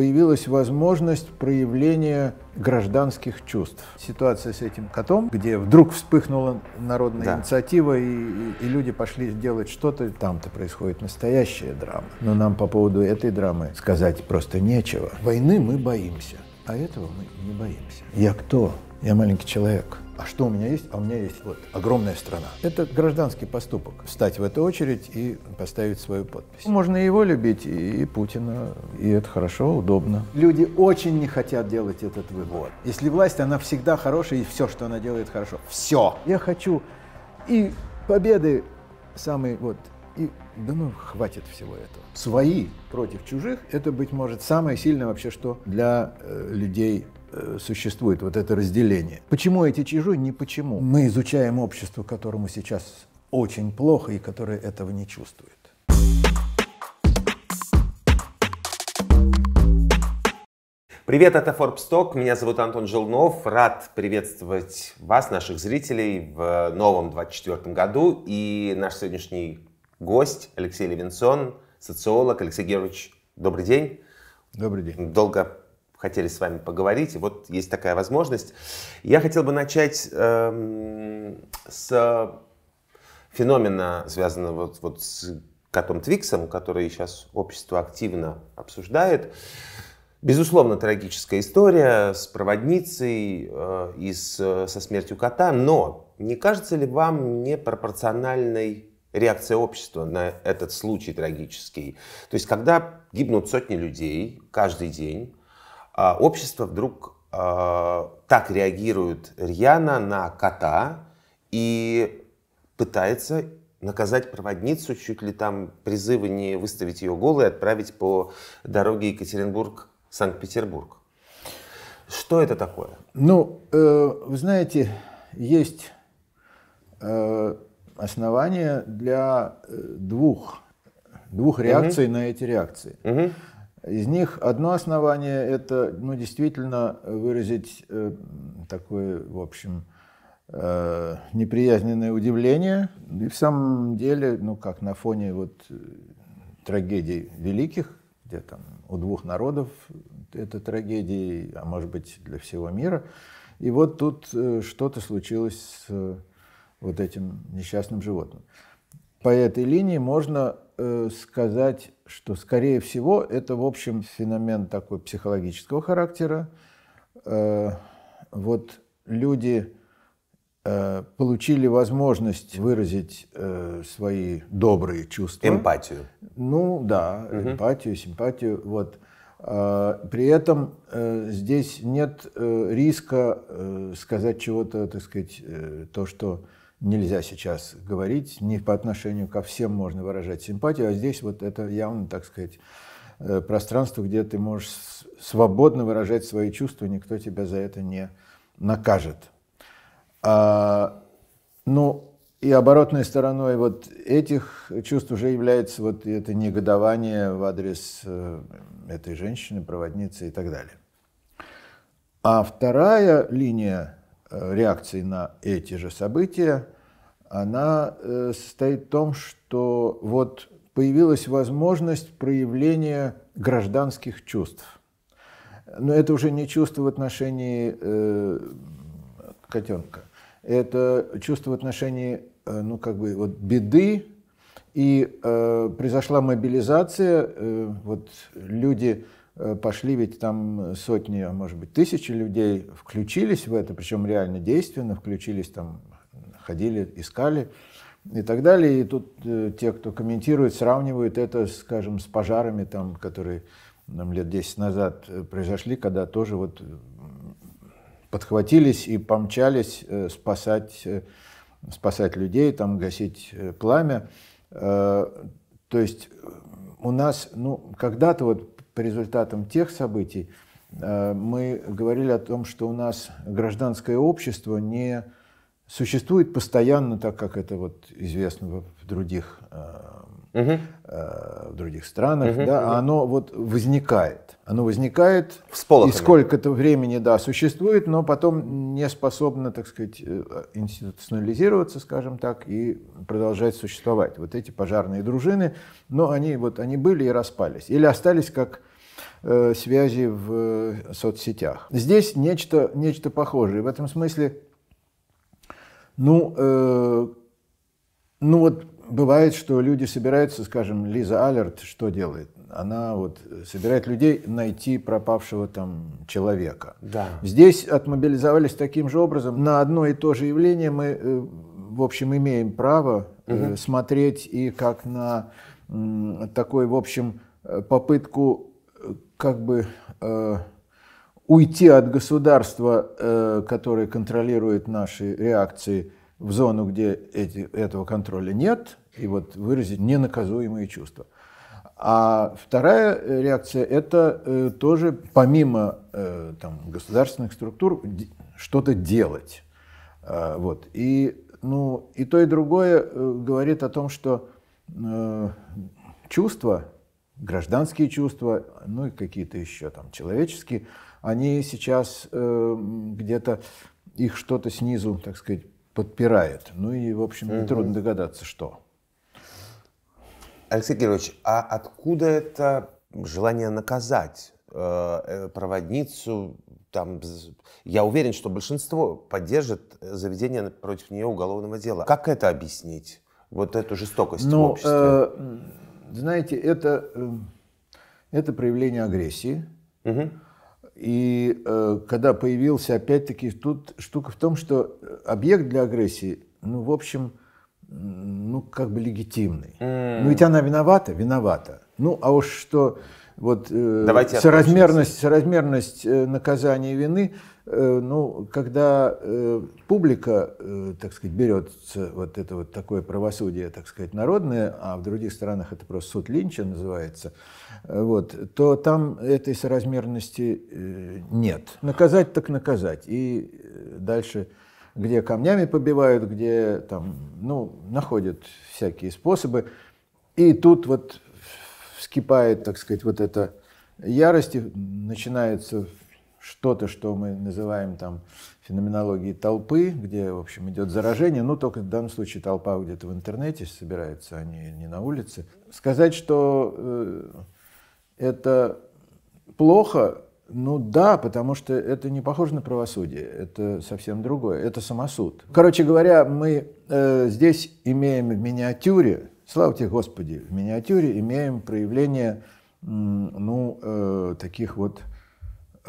появилась возможность проявления гражданских чувств. Ситуация с этим котом, где вдруг вспыхнула народная да. инициатива, и, и, люди пошли делать что-то, там-то происходит настоящая драма. Но нам по поводу этой драмы сказать просто нечего. Войны мы боимся, а этого мы не боимся. Я кто? Я маленький человек а что у меня есть? А у меня есть вот огромная страна. Это гражданский поступок. Встать в эту очередь и поставить свою подпись. Можно его любить, и Путина, и это хорошо, удобно. Люди очень не хотят делать этот выбор. Вот. Если власть, она всегда хорошая, и все, что она делает, хорошо. Все. Я хочу и победы самые вот, и да ну хватит всего этого. Свои против чужих, это, быть может, самое сильное вообще, что для э, людей Э, существует вот это разделение. Почему эти чужие, не почему. Мы изучаем общество, которому сейчас очень плохо и которое этого не чувствует. Привет, это Forbes Talk. Меня зовут Антон Желнов. Рад приветствовать вас, наших зрителей, в новом 24 году. И наш сегодняшний гость Алексей Левинсон, социолог. Алексей Георгиевич, добрый день. Добрый день. Долго хотели с вами поговорить, и вот есть такая возможность. Я хотел бы начать э, с феномена, связанного вот, вот с котом Твиксом, который сейчас общество активно обсуждает. Безусловно, трагическая история с проводницей э, и с, со смертью кота, но не кажется ли вам непропорциональной реакция общества на этот случай трагический. То есть, когда гибнут сотни людей каждый день, а, общество вдруг а, так реагирует рьяно на кота и пытается наказать проводницу, чуть ли там призывы не выставить ее голой, отправить по дороге Екатеринбург-Санкт-Петербург. Что это такое? Ну, э, вы знаете, есть э, основания для э, двух, двух реакций угу. на эти реакции. Угу. Из них одно основание – это ну, действительно выразить э, такое, в общем, э, неприязненное удивление. И в самом деле, ну как на фоне вот э, трагедий великих, где там у двух народов это трагедии, а может быть для всего мира. И вот тут э, что-то случилось с э, вот этим несчастным животным. По этой линии можно э, сказать что, скорее всего, это, в общем, феномен такой психологического характера. Э, вот люди э, получили возможность выразить э, свои добрые чувства. Эмпатию. Ну да, угу. эмпатию, симпатию. Вот. При этом здесь нет риска сказать чего-то, так сказать, то, что нельзя сейчас говорить, не по отношению ко всем можно выражать симпатию, а здесь вот это явно, так сказать, э, пространство, где ты можешь свободно выражать свои чувства, никто тебя за это не накажет. А, ну, и оборотной стороной вот этих чувств уже является вот это негодование в адрес э, этой женщины, проводницы и так далее. А вторая линия Э, реакции на эти же события, она э, состоит в том, что вот появилась возможность проявления гражданских чувств. Но это уже не чувство в отношении э, котенка, это чувство в отношении э, ну, как бы, вот, беды, и э, произошла мобилизация, э, вот люди Э, пошли ведь там сотни, а может быть тысячи людей включились в это, причем реально действенно включились там, ходили, искали и так далее. И тут э, те, кто комментирует, сравнивают это, скажем, с пожарами, там, которые нам лет 10 назад э, произошли, когда тоже вот подхватились и помчались спасать, спасать людей, там, гасить пламя. То есть у нас, ну, когда-то вот по результатам тех событий э, мы говорили о том, что у нас гражданское общество не существует постоянно, так как это вот известно в других, угу. в других странах, угу, да, угу. оно вот возникает. Оно возникает и сколько-то времени да, существует, но потом не способно, так сказать, институционализироваться, скажем так, и продолжать существовать. Вот эти пожарные дружины, но они, вот, они были и распались. Или остались как Э, связи в э, соцсетях. Здесь нечто, нечто похожее. В этом смысле, ну, э, ну вот бывает, что люди собираются, скажем, Лиза Алерт что делает? Она вот собирает людей найти пропавшего там человека. Да. Здесь отмобилизовались таким же образом. На одно и то же явление мы, э, в общем, имеем право э, угу. смотреть и как на такой, в общем, э, попытку как бы э, уйти от государства, э, которое контролирует наши реакции, в зону, где эти, этого контроля нет, и вот выразить ненаказуемые чувства. А вторая реакция – это э, тоже помимо э, там, государственных структур что-то делать. Э, вот. И, ну, и то, и другое э, говорит о том, что э, чувства – гражданские чувства, ну и какие-то еще там человеческие, они сейчас э, где-то их что-то снизу, так сказать, подпирает. Ну и, в общем, угу. трудно догадаться, что. Алексей Кирович, а откуда это желание наказать э, э проводницу? Там, я уверен, что большинство поддержит заведение против нее уголовного дела. Как это объяснить? Вот эту жестокость ну, в обществе? Э, знаете, это, э, это проявление агрессии. Угу. И э, когда появился, опять-таки, тут штука в том, что объект для агрессии, ну, в общем, ну, как бы легитимный. Mm. Ну, ведь она виновата? Виновата. Ну, а уж что, вот э, Давайте соразмерность, относимся. соразмерность э, наказания и вины, Э, ну, когда э, публика, э, так сказать, берет вот это вот такое правосудие, так сказать, народное, а в других странах это просто суд Линча называется, э, вот, то там этой соразмерности э, нет. Наказать так наказать. И э, дальше где камнями побивают, где там, ну, находят всякие способы. И тут вот вскипает, так сказать, вот эта ярость, начинается что-то, что мы называем там феноменологией толпы, где, в общем, идет заражение, ну, только в данном случае толпа где-то в интернете собирается, а не, не на улице. Сказать, что э, это плохо, ну да, потому что это не похоже на правосудие, это совсем другое, это самосуд. Короче говоря, мы э, здесь имеем в миниатюре, слава тебе Господи, в миниатюре имеем проявление, ну, э, таких вот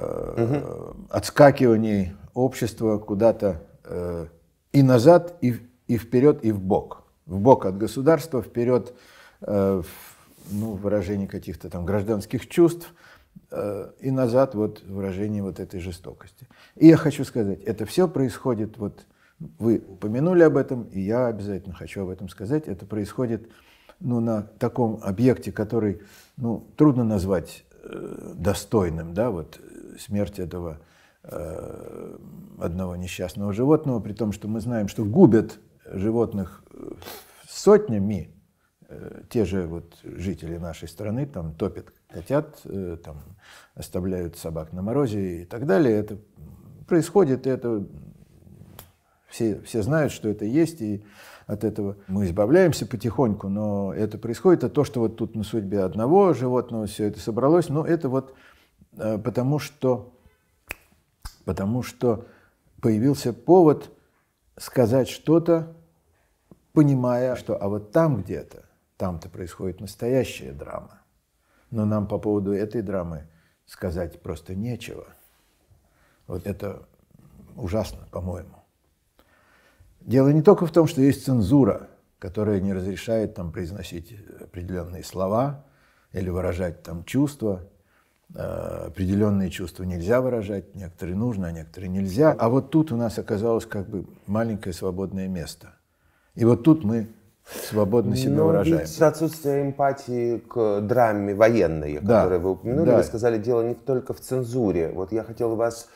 э, угу. отскакиваний общества куда-то э, и назад, и, и вперед, и в бок. В бок от государства, вперед э, в, ну, выражение каких-то там гражданских чувств, э, и назад вот выражение вот этой жестокости. И я хочу сказать, это все происходит, вот вы упомянули об этом, и я обязательно хочу об этом сказать, это происходит ну, на таком объекте, который ну, трудно назвать э, достойным, да, вот смерть этого э, одного несчастного животного, при том, что мы знаем, что губят животных э, сотнями э, те же вот жители нашей страны там топят котят, там оставляют собак на морозе и так далее. Это происходит, это все, все знают, что это есть, и от этого мы избавляемся потихоньку, но это происходит, а то, что вот тут на судьбе одного животного все это собралось, ну, это вот Э, потому что, потому что появился повод сказать что-то, понимая, что а вот там где-то, там-то происходит настоящая драма. Но нам по поводу этой драмы сказать просто нечего. Вот это ужасно, по-моему. Дело не только в том, что есть цензура, которая не разрешает там произносить определенные слова или выражать там чувства – Э, определенные чувства нельзя выражать, некоторые нужно, а некоторые нельзя. А вот тут у нас оказалось как бы маленькое свободное место. И вот тут мы свободно себя Но ну, выражаем. Ведь отсутствие эмпатии к драме военной, да. которую вы упомянули, да. вы сказали, дело не только в цензуре. Вот я хотел у вас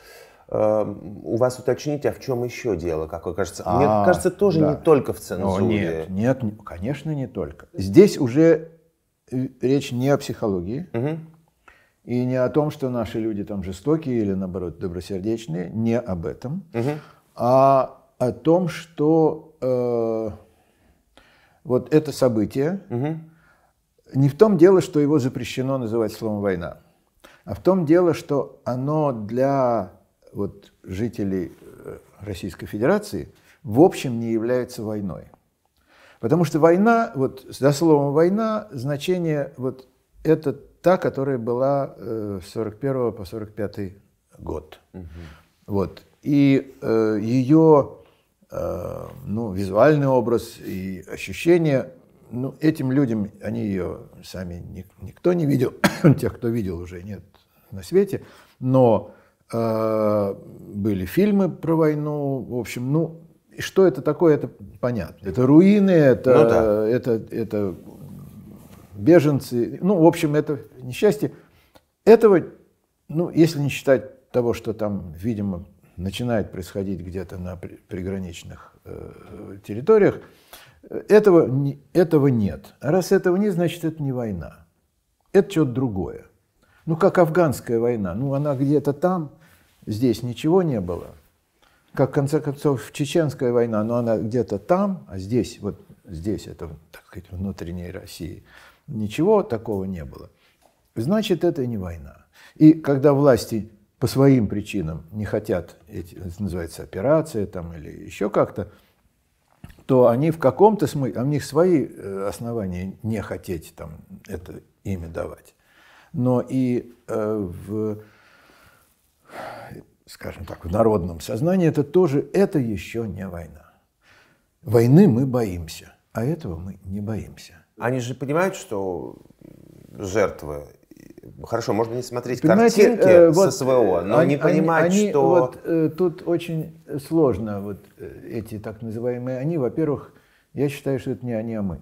э, у вас уточнить, а в чем еще дело, как кажется? А, Мне кажется, тоже да. не только в цензуре. Но нет, нет, конечно, не только. Здесь уже э, речь не о психологии, угу. И не о том, что наши люди там жестокие или, наоборот, добросердечные, не об этом, угу. а о том, что э, вот это событие угу. не в том дело, что его запрещено называть словом война, а в том дело, что оно для вот, жителей э, Российской Федерации в общем не является войной. Потому что война, вот за словом война, значение вот этот та, которая была э, с 41 по 45 год. Угу. Вот. И э, ее э, ну, визуальный образ и ощущение, ну, этим людям, они ее сами ни, никто не видел, тех, кто видел, уже нет на свете, но э, были фильмы про войну, в общем, ну, что это такое, это понятно. Это руины, это, ну, да. это, это беженцы, ну, в общем, это несчастье. Этого, ну, если не считать того, что там, видимо, начинает происходить где-то на приграничных э, территориях, этого, не, этого нет. А раз этого нет, значит, это не война. Это что-то другое. Ну, как афганская война. Ну, она где-то там, здесь ничего не было. Как, в конце концов, чеченская война, но она где-то там, а здесь, вот здесь, это, так сказать, внутренней России – Ничего такого не было. Значит, это не война. И когда власти по своим причинам не хотят, эти, это называется операция там или еще как-то, то они в каком-то смысле, а у них свои э, основания не хотеть там это имя давать. Но и э, в, скажем так, в народном сознании это тоже, это еще не война. Войны мы боимся, а этого мы не боимся. Они же понимают, что жертвы хорошо, можно не смотреть Понимаете, картинки э, вот, с СВО, э, но они, не понимать, они, что... Вот, э, тут очень сложно, вот э, эти так называемые «они». Во-первых, я считаю, что это не «они», а «мы».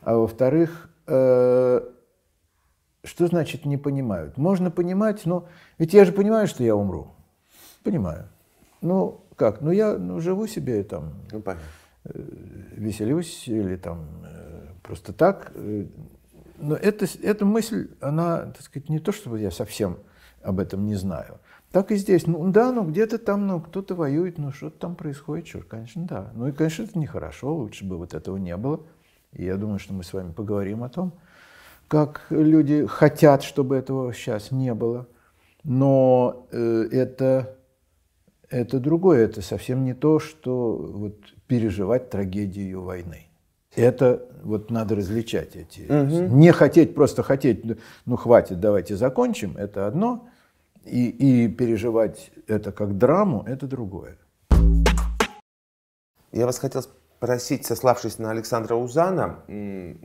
А во-вторых, э, что значит «не понимают»? Можно понимать, но... Ведь я же понимаю, что я умру. Понимаю. Ну, как? Ну, я ну, живу себе там... Ну, э, веселюсь или там Просто так. Э, но эта, эта мысль, она, так сказать, не то чтобы я совсем об этом не знаю. Так и здесь. Ну да, ну где-то там, ну кто-то воюет, ну что-то там происходит, черт, конечно, да. Ну и, конечно, это нехорошо, лучше бы вот этого не было. И я думаю, что мы с вами поговорим о том, как люди хотят, чтобы этого сейчас не было. Но э, это, это другое, это совсем не то, что вот, переживать трагедию войны. Это вот надо различать эти. Угу. Не хотеть, просто хотеть, ну, ну хватит, давайте закончим, это одно. И, и переживать это как драму, это другое. Я вас хотел спросить, сославшись на Александра Узана,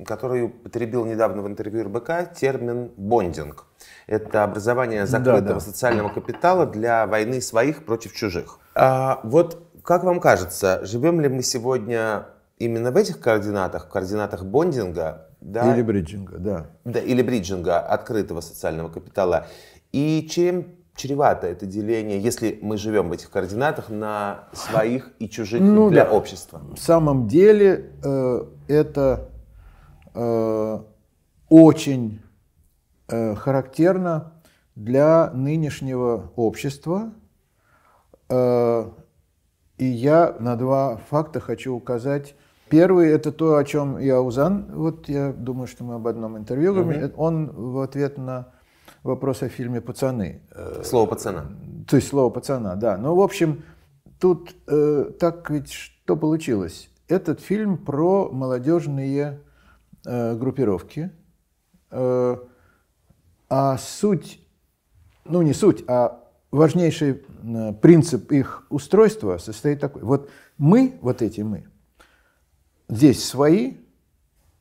который употребил недавно в интервью РБК термин «бондинг». Это образование закрытого да, да. социального капитала для войны своих против чужих. А вот как вам кажется, живем ли мы сегодня именно в этих координатах, в координатах бондинга, да, или бриджинга, да. да, или бриджинга открытого социального капитала. И чем чревато это деление, если мы живем в этих координатах на своих и чужих ну, для да. общества? В самом деле э, это э, очень э, характерно для нынешнего общества. Э, и я на два факта хочу указать Первый – это то, о чем я Узан, вот я думаю, что мы об одном интервью говорим, угу. он в ответ на вопрос о фильме «Пацаны». Э, слово «пацана». То есть слово «пацана», да. Ну, в общем, тут э, так ведь что получилось? Этот фильм про молодежные э, группировки, э, а суть, ну не суть, а важнейший э, принцип их устройства состоит такой. Вот мы, вот эти мы – здесь свои,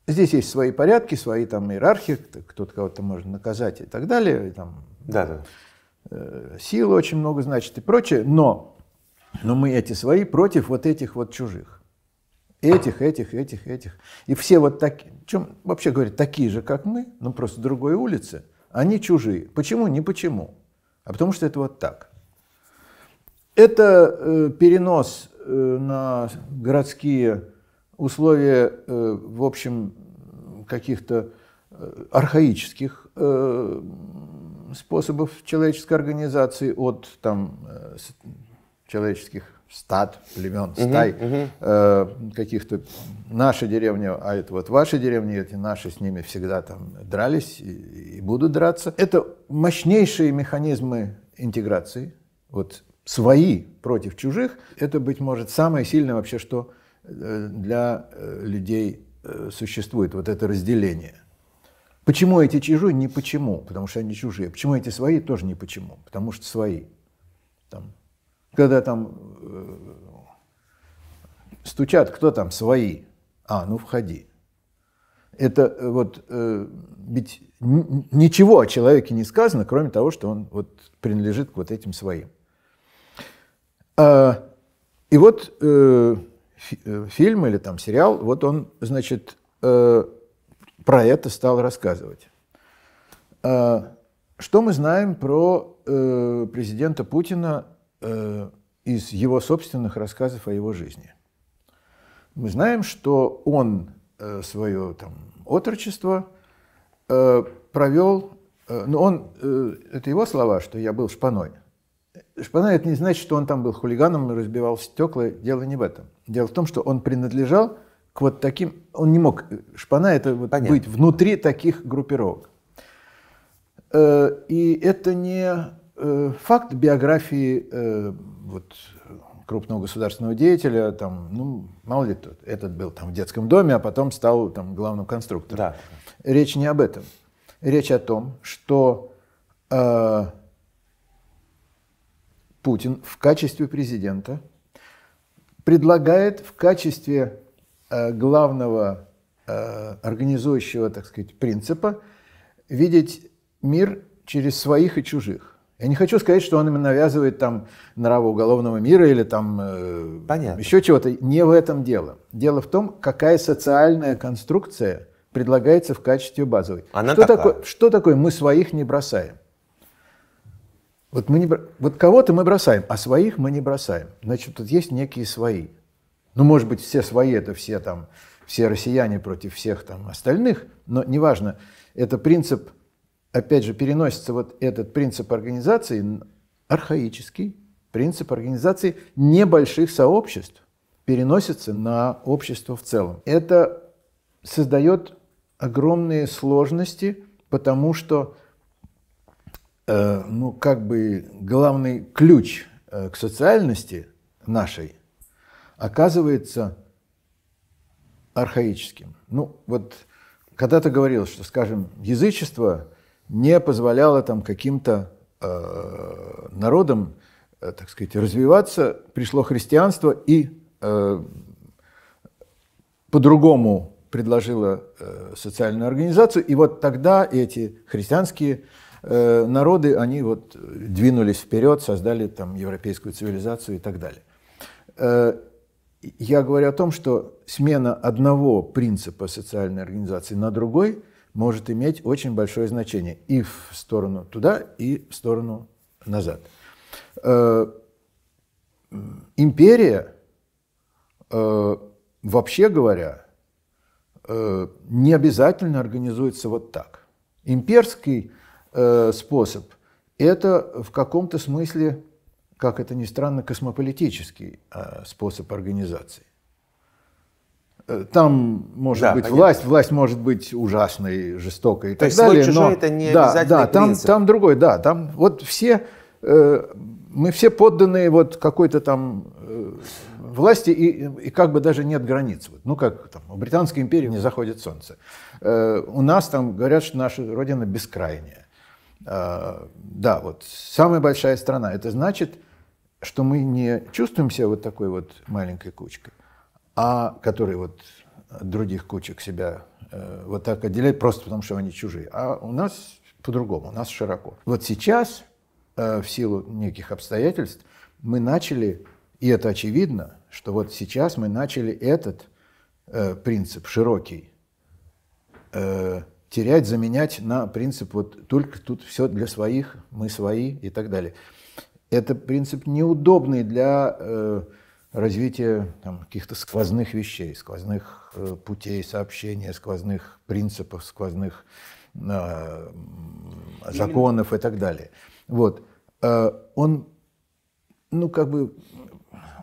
здесь есть свои порядки, свои там иерархии, кто-то кого-то может наказать и так далее. И, там, да, да. Э, сила очень много значит и прочее, но, но мы эти свои против вот этих вот чужих. Этих, этих, этих, этих. И все вот такие, чем, вообще говорят, такие же, как мы, но просто другой улицы, они чужие. Почему? Не почему. А потому что это вот так. Это э, перенос э, на городские условия, э, в общем, каких-то э, архаических э, способов человеческой организации от там, человеческих стад, племен, стай, угу, угу. каких-то наша деревня, а это вот ваша деревня, эти наши с ними всегда там дрались и будут драться. Это мощнейшие механизмы интеграции, вот свои против чужих. Это, быть может, самое сильное вообще, что Э, для э, людей э, существует вот это разделение. Почему эти чужие? Не почему, потому что они чужие. Почему эти свои? Тоже не почему, потому что свои. Там, когда там э, стучат, кто там свои? А, ну входи. Это вот э, ведь ничего о человеке не сказано, кроме того, что он вот принадлежит к вот этим своим. А, и вот э, Э, фильм или там сериал, вот он, значит, э, про это стал рассказывать. Э, что мы знаем про президента Путина из его собственных рассказов о его жизни? Мы знаем, что он свое там, отрочество провел, но ну он, это его слова, что я был шпаной, Шпана это не значит, что он там был хулиганом и разбивал стекла. Дело не в этом. Дело в том, что он принадлежал к вот таким... Он не мог... Шпана это вот быть внутри таких группировок. Э, и это не э, факт биографии э, вот, крупного государственного деятеля, там, ну, мало ли тот, этот был там в детском доме, а потом стал там главным конструктором. Да. Речь не об этом. Речь о том, что Путин в качестве президента предлагает в качестве э, главного э, организующего, так сказать, принципа видеть мир через своих и чужих. Я не хочу сказать, что он им навязывает там нравы уголовного мира или там э, Понятно. еще чего-то. Не в этом дело. Дело в том, какая социальная конструкция предлагается в качестве базовой. Она что, такая. Такое, что такое мы своих не бросаем? Вот, мы не, вот кого-то мы бросаем, а своих мы не бросаем. Значит, тут есть некие свои. Ну, может быть, все свои – это все там, все россияне против всех там остальных, но неважно. Это принцип, опять же, переносится вот этот принцип организации, архаический принцип организации небольших сообществ, переносится на общество в целом. Это создает огромные сложности, потому что Э, ну, как бы главный ключ э, к социальности нашей оказывается архаическим. Ну, вот когда-то говорил, что, скажем, язычество не позволяло там каким-то э, народам, э, так сказать, развиваться, пришло христианство и э, по-другому предложило э, социальную организацию, и вот тогда эти христианские э, Э, народы, они вот двинулись вперед, создали там европейскую цивилизацию и так далее. Э, я говорю о том, что смена одного принципа социальной организации на другой может иметь очень большое значение и в сторону туда, и в сторону назад. Э, империя, вообще говоря, не обязательно организуется вот так. Имперский Э, способ. Это в каком-то смысле, как это ни странно, космополитический э, способ организации. Э, там может да, быть понятно. власть, власть может быть ужасной, жестокой и То так есть далее. Свой, но это не да, обязательный да, там, там другой, да, там вот все мы все подданные вот какой-то там власти и, и как бы даже нет границ. Вот, ну как там у Британской империи не заходит солнце. у нас там говорят, что наша родина бескрайняя. А, да, вот самая большая страна. Это значит, что мы не чувствуем себя вот такой вот маленькой кучкой, а которые вот других кучек себя э, вот так отделяют просто потому, что они чужие. А у нас по-другому, у нас широко. Вот сейчас, э, в силу неких обстоятельств, мы начали, и это очевидно, что вот сейчас мы начали этот э, принцип широкий, терять, заменять на принцип вот только тут все для своих, мы свои и так далее. Это принцип неудобный для э, развития каких-то сквозных вещей, сквозных э, путей сообщения, сквозных принципов, сквозных э, законов и так далее. Вот. Э, он, ну, как бы,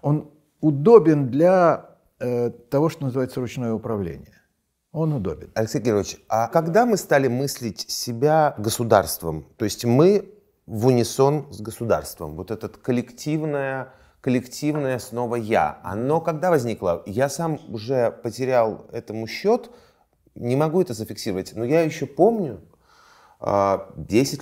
он удобен для э, того, что называется ручное управление. Он удобен. Алексей Кирович, а когда мы стали мыслить себя государством, то есть мы в унисон с государством, вот этот коллективное коллективное снова я. Оно когда возникло? Я сам уже потерял этому счет, не могу это зафиксировать, но я еще помню, 10 а,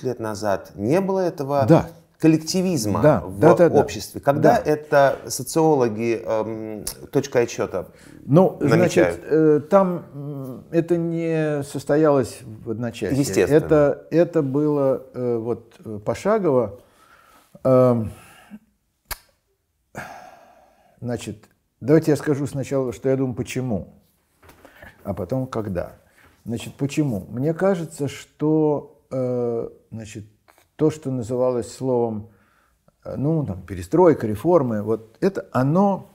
лет назад не было этого да коллективизма да, в да, да, обществе. Когда да. это социологи эм, точка отчета Ну, намечают? значит, э, там это не состоялось в одночасье. Естественно. Это, это было э, вот э, пошагово. Э, значит, давайте я скажу сначала, что я думаю, почему, а потом когда. Значит, почему? Мне кажется, что э, значит, то, что называлось словом, э, ну, там, перестройка, реформы, вот это оно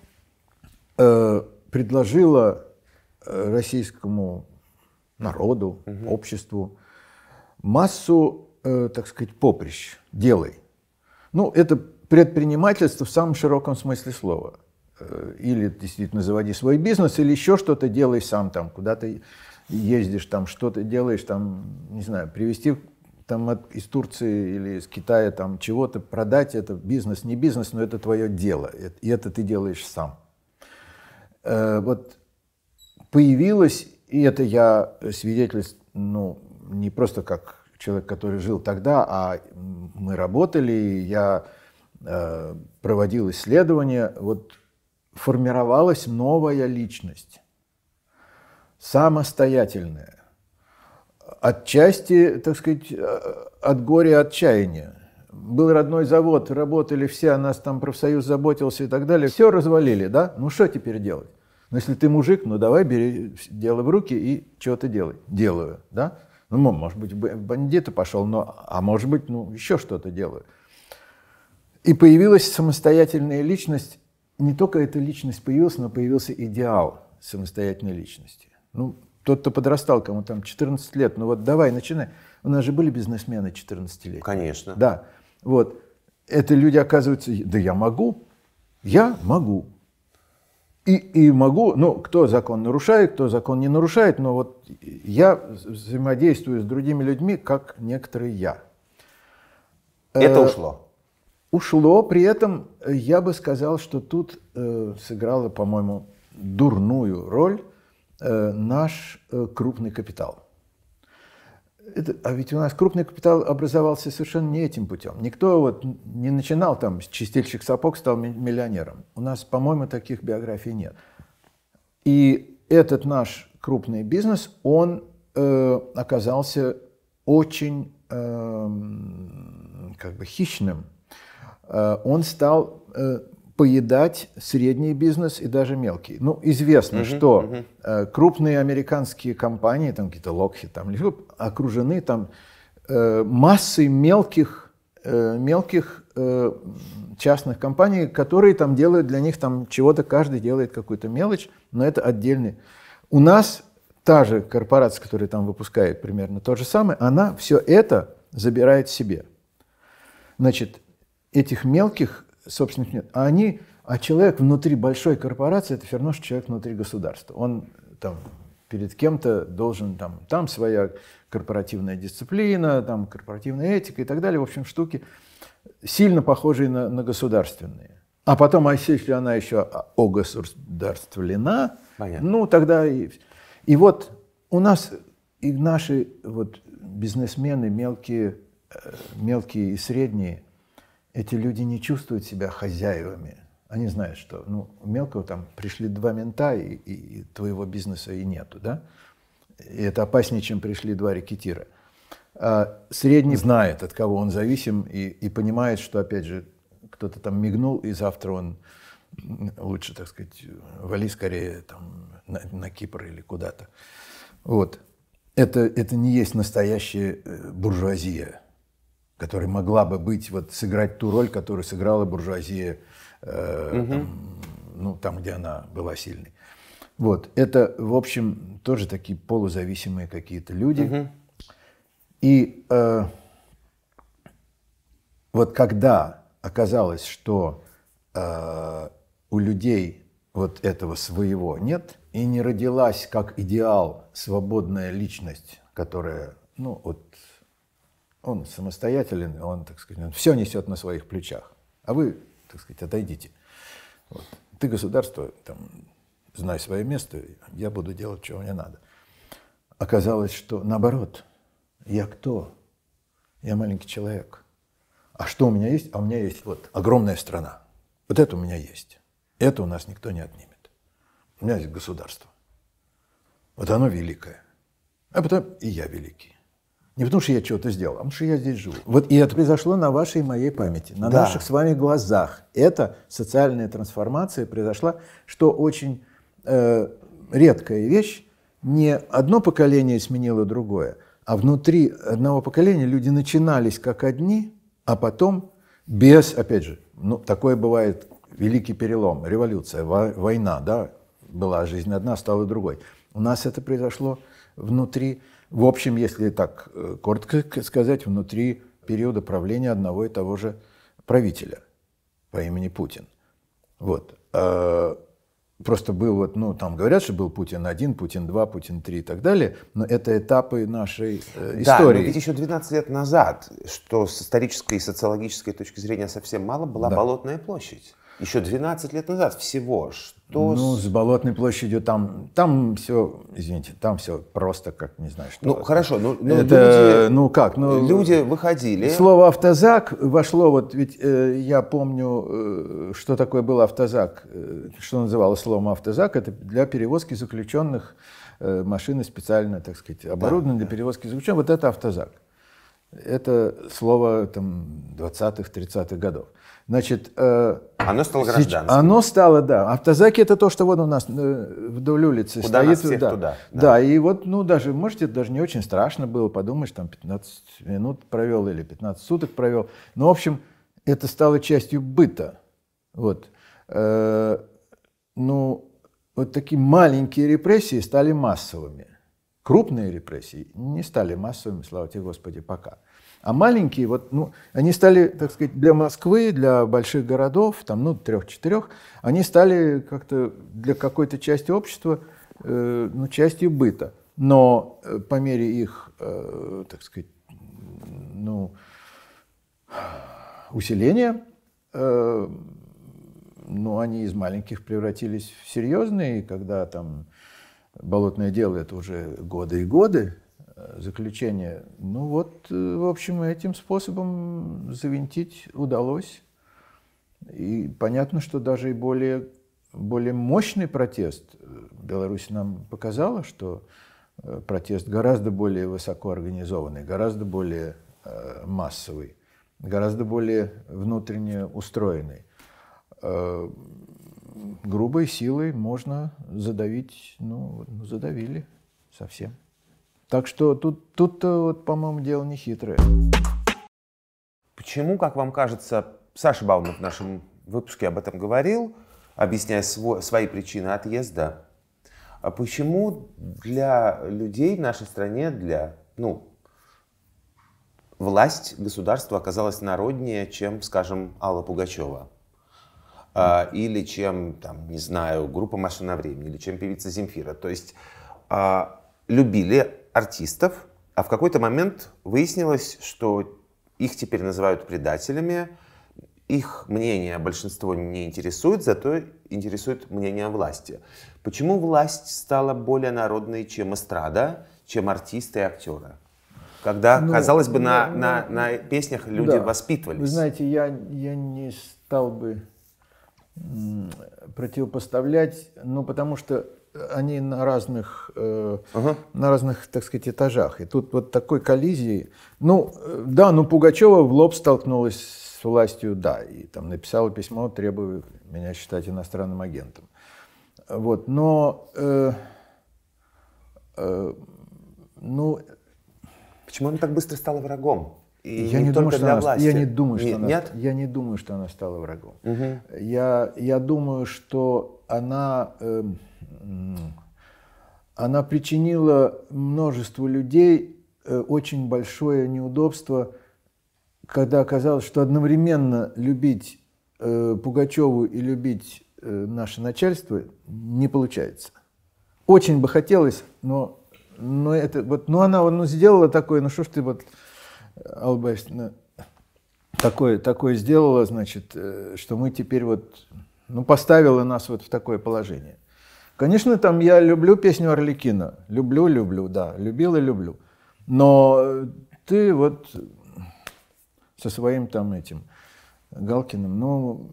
э, предложило э, российскому народу, угу. обществу массу, э, так сказать, поприщ, делай. Ну, это предпринимательство в самом широком смысле слова. Э, или действительно заводи свой бизнес, или еще что-то делай сам там, куда то ездишь там, что то делаешь там, не знаю, привести там от, из Турции или из Китая там чего-то продать, это бизнес, не бизнес, но это твое дело, и это ты делаешь сам. Э, вот появилось, и это я свидетельств, ну, не просто как человек, который жил тогда, а мы работали, я э, проводил исследования, вот формировалась новая личность, самостоятельная, отчасти, так сказать, от горя, отчаяния. Был родной завод, работали все, о нас там профсоюз заботился и так далее. Все развалили, да? Ну что теперь делать? Ну если ты мужик, ну давай бери дело в руки и что то делай. Делаю, да? Ну, может быть, бандиты пошел, но, а может быть, ну, еще что-то делаю. И появилась самостоятельная личность. Не только эта личность появилась, но появился идеал самостоятельной личности. Ну, тот, кто подрастал, кому там 14 лет, ну вот давай, начинай. У нас же были бизнесмены 14 лет. Конечно. Да. Вот. Это люди оказываются, да я могу, я могу. И, и могу, ну, кто закон нарушает, кто закон не нарушает, но вот я взаимодействую с другими людьми, как некоторые я. Это э, ушло? Ушло, при этом я бы сказал, что тут э, сыграла, по-моему, дурную роль Э, наш э, крупный капитал. Это, а ведь у нас крупный капитал образовался совершенно не этим путем. Никто вот не начинал там с чистильщик сапог, стал миллионером. У нас, по-моему, таких биографий нет. И этот наш крупный бизнес, он э, оказался очень э, как бы хищным. Э, он стал э, поедать средний бизнес и даже мелкий. Ну, известно, угу, что угу. Э, крупные американские компании, там какие-то Локхи, там, окружены там э, массой мелких, э, мелких э, частных компаний, которые там делают для них там чего-то, каждый делает какую-то мелочь, но это отдельный. У нас та же корпорация, которая там выпускает примерно то же самое, она все это забирает себе. Значит, этих мелких собственников нет. А они, а человек внутри большой корпорации, это все равно, что человек внутри государства. Он там перед кем-то должен там, там своя корпоративная дисциплина, там корпоративная этика и так далее. В общем, штуки сильно похожие на, на государственные. А потом, а если она еще огосударствлена, Понятно. ну тогда и... И вот у нас и наши вот бизнесмены мелкие, э, мелкие и средние – эти люди не чувствуют себя хозяевами. Они знают, что ну, мелкого там пришли два мента, и, и, и твоего бизнеса и нету, да? И это опаснее, чем пришли два рекетира. А средний знает, от кого он зависим, и, и понимает, что, опять же, кто-то там мигнул, и завтра он лучше, так сказать, вали скорее там, на, на Кипр или куда-то. Вот. Это, это не есть настоящая э, буржуазия которая могла бы быть, вот сыграть ту роль, которую сыграла буржуазия, э, угу. там, ну, там, где она была сильной. Вот, это, в общем, тоже такие полузависимые какие-то люди. Угу. И э, вот когда оказалось, что э, у людей вот этого своего нет, и не родилась как идеал свободная личность, которая, ну, вот он самостоятелен, он, так сказать, он все несет на своих плечах. А вы, так сказать, отойдите. Вот. Ты, государство, там, знай свое место, я буду делать, чего мне надо. Оказалось, что наоборот, я кто? Я маленький человек. А что у меня есть? А у меня есть вот огромная страна. Вот это у меня есть. Это у нас никто не отнимет. У меня есть государство. Вот оно великое. А потом и я великий. Не потому, что я чего-то сделал, а потому, что я здесь живу. Вот и это произошло на вашей и моей памяти, на да. наших с вами глазах. Эта социальная трансформация произошла, что очень э, редкая вещь. Не одно поколение сменило другое, а внутри одного поколения люди начинались как одни, а потом без, опять же, ну, такое бывает великий перелом, революция, война, да, была жизнь одна, стала другой. У нас это произошло внутри в общем, если так э, коротко сказать, внутри периода правления одного и того же правителя по имени Путин. Вот. А, просто был вот, ну, там говорят, что был Путин один, Путин два, Путин три и так далее, но это этапы нашей э, истории. Да, но ведь еще 12 лет назад, что с исторической и социологической точки зрения совсем мало, была да. Болотная площадь. Еще 12 лет назад всего, что... Ну, с Болотной площадью там, там все, извините, там все просто как не знаю что. Ну, это. хорошо, ну, ну, это, люди, ну как? Ну, люди выходили. Слово «автозак» вошло, вот ведь э, я помню, э, что такое был «автозак», э, что называлось словом «автозак», это для перевозки заключенных э, машины специально, так сказать, оборудованы да, для да. перевозки заключенных, вот это «автозак». Это слово там 20-30-х годов. Значит, э, оно стало гражданским. Оно стало, да. Автозаки это то, что вот у нас э, вдоль улицы Куда стоит. Нас всех да. Туда, да. да, и вот, ну, даже, можете, даже не очень страшно было, подумать, там 15 минут провел или 15 суток провел. Но, ну, в общем, это стало частью быта. Вот. Э, ну, вот такие маленькие репрессии стали массовыми. Крупные репрессии не стали массовыми, слава тебе, Господи, пока. А маленькие, вот, ну, они стали, так сказать, для Москвы, для больших городов, там, ну, трех-четырех, они стали как-то для какой-то части общества, э, ну, частью быта. Но э, по мере их, э, так сказать, ну, усиления, э, ну, они из маленьких превратились в серьезные, когда там болотное дело это уже годы и годы, заключение. Ну вот, э, в общем, этим способом завинтить удалось. И понятно, что даже и более, более мощный протест э, Беларусь нам показала, что э, протест гораздо более высоко организованный, гораздо более массовый, гораздо более внутренне устроенный. Грубой силой можно задавить, ну, ну задавили совсем. Так что тут, тут вот, по-моему, дело не хитрое. Почему, как вам кажется, Саша Баумов в нашем выпуске об этом говорил, объясняя свой, свои причины отъезда, а почему для людей в нашей стране, для, ну, власть государства оказалась народнее, чем, скажем, Алла Пугачева? Mm. Или чем, там, не знаю, группа «Машина времени», или чем певица Земфира. То есть а, любили артистов, а в какой-то момент выяснилось, что их теперь называют предателями, их мнение большинство не интересует, зато интересует мнение власти. Почему власть стала более народной, чем эстрада, чем артисты и актеры? Когда, ну, казалось бы, ну, на, ну, на, ну, на песнях люди да. воспитывались. Вы знаете, я, я не стал бы противопоставлять, ну, потому что они на разных, э, ага. на разных, так сказать, этажах. И тут вот такой коллизии. Ну, э, да, ну Пугачева в лоб столкнулась с властью, да, и там написала письмо, требуя меня считать иностранным агентом. Вот, но, э, э, ну... Почему она так быстро стала врагом? И я не, не думаю, что она, Я не думаю, что не, она, нет? я не думаю, что она стала врагом. Угу. Я, я думаю, что она, э, она причинила множеству людей э, очень большое неудобство, когда оказалось, что одновременно любить э, Пугачеву и любить э, наше начальство не получается. Очень бы хотелось, но, но это вот, ну она ну, сделала такое, ну что ж ты вот, Албась, ну, такое, такое сделала, значит, э, что мы теперь вот ну, поставила нас вот в такое положение. Конечно, там я люблю песню Орликина. Люблю, люблю, да. Любил и люблю. Но ты вот со своим там этим Галкиным, ну...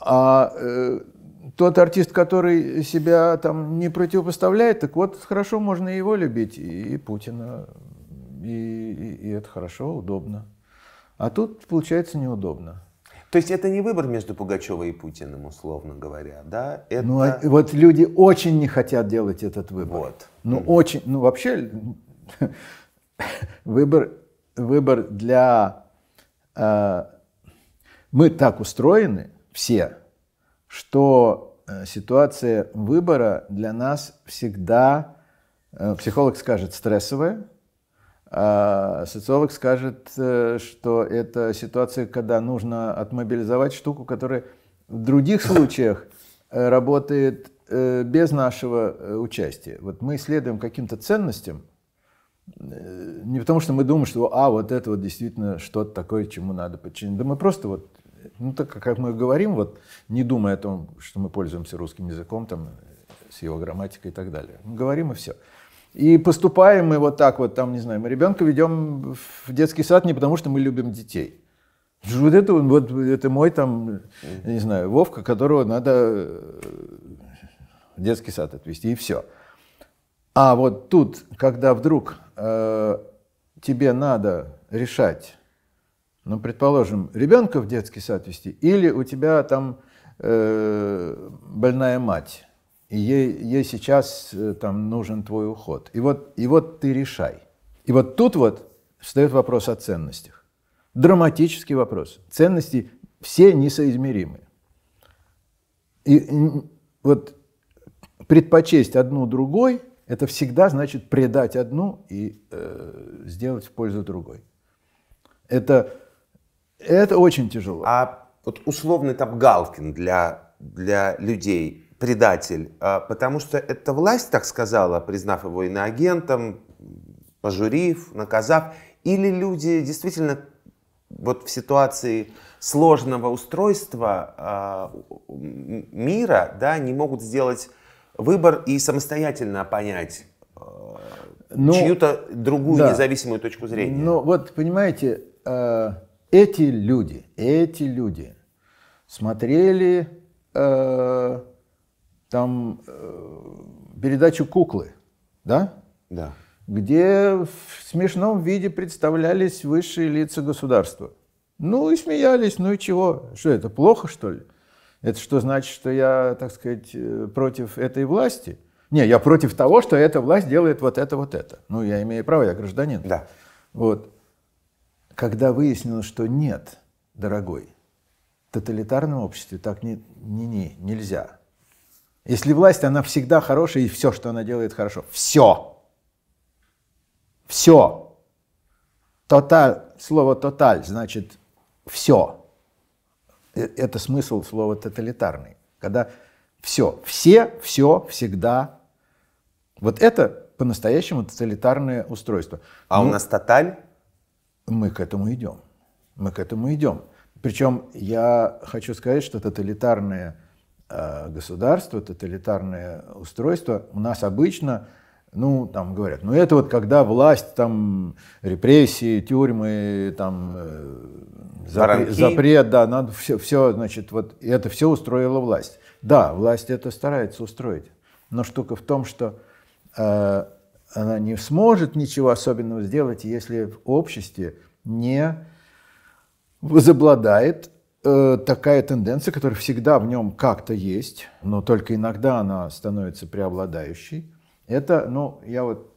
А э, тот артист, который себя там не противопоставляет, так вот хорошо, можно его любить, и, и Путина, и, и, и это хорошо, удобно. А тут получается неудобно. То есть это не выбор между Пугачевой и Путиным, условно говоря, да? Ну, это... Ну, вот люди очень не хотят делать этот выбор. Вот. Ну, mm-hmm. очень, ну, вообще выбор, выбор для... Э, мы так устроены, все, что э, ситуация выбора для нас всегда, э, психолог скажет, стрессовая, а социолог скажет, э, что это ситуация, когда нужно отмобилизовать штуку, которая в других случаях э, работает э, без нашего участия. Вот мы исследуем каким-то ценностям, не потому что мы думаем, что а, вот это вот действительно что-то такое, чему надо подчинить. Да мы просто вот, ну так как мы говорим, вот не думая о том, что мы пользуемся русским языком, там, с его грамматикой и так далее. Мы говорим и все. И поступаем мы вот так вот, там, не знаю, мы ребенка ведем в детский сад не потому, что мы любим детей. Вот это, вот это мой там, не знаю, Вовка, которого надо э, в детский сад отвезти, и все. А вот тут, когда вдруг э, тебе надо решать, ну, предположим, ребенка в детский сад вести, или у тебя там э, больная мать, и ей, ей сейчас э, там нужен твой уход. И вот, и вот ты решай. И вот тут вот встает вопрос о ценностях. Драматический вопрос. Ценности все несоизмеримы. И вот предпочесть одну другой, это всегда значит предать одну и э, сделать в пользу другой. Это, это очень тяжело. А вот условный там Галкин для, для людей – предатель, а, потому что эта власть так сказала, признав его иноагентом, пожурив, наказав, или люди действительно вот в ситуации сложного устройства э, мира, да, не могут сделать выбор и самостоятельно понять э, ну, чью-то другую да. независимую точку зрения. Ну вот, понимаете, э, эти люди, эти люди смотрели э, там э, передачу «Куклы», да? Да. Где в смешном виде представлялись высшие лица государства. Ну и смеялись, ну и чего? Что это, плохо, что ли? Это что значит, что я, так сказать, э, против этой власти? Не, я против того, что эта власть делает вот это, вот это. Ну, я имею право, я гражданин. Да. Вот. Когда выяснилось, что нет, дорогой, в тоталитарном обществе так не, не, не, нельзя – если власть, она всегда хорошая, и все, что она делает, хорошо. Все. Все. Тоталь, слово тоталь значит все. Э, это смысл слова тоталитарный. Когда все, все, все, всегда. Вот это по-настоящему тоталитарное устройство. А ну, у нас тоталь? Мы к этому идем. Мы к этому идем. Причем я хочу сказать, что тоталитарное Э, государство, тоталитарное устройство, у нас обычно, ну, там говорят, ну это вот когда власть, там, репрессии, тюрьмы, там, э, запрет, запрет да, надо все, все, значит, вот это все устроила власть. Да, власть это старается устроить, но штука в том, что э, она не сможет ничего особенного сделать, если в обществе не возобладает Э, такая тенденция, которая всегда в нем как-то есть, но только иногда она становится преобладающей. Это, ну, я вот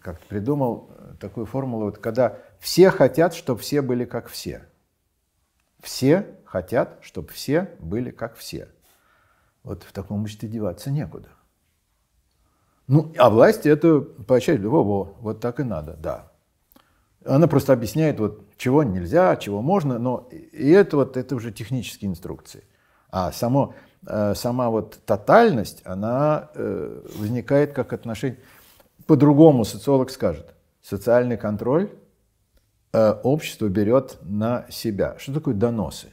как-то придумал э, такую формулу, вот, когда все хотят, чтобы все были как все. Все хотят, чтобы все были как все. Вот в таком обществе деваться некуда. Ну, а власти это поощрять, во вот так и надо, да. Она просто объясняет, вот, чего нельзя, чего можно, но и это, вот, это уже технические инструкции. А само, э, сама вот тотальность, она э, возникает как отношение... По-другому социолог скажет, социальный контроль э, общество берет на себя. Что такое доносы?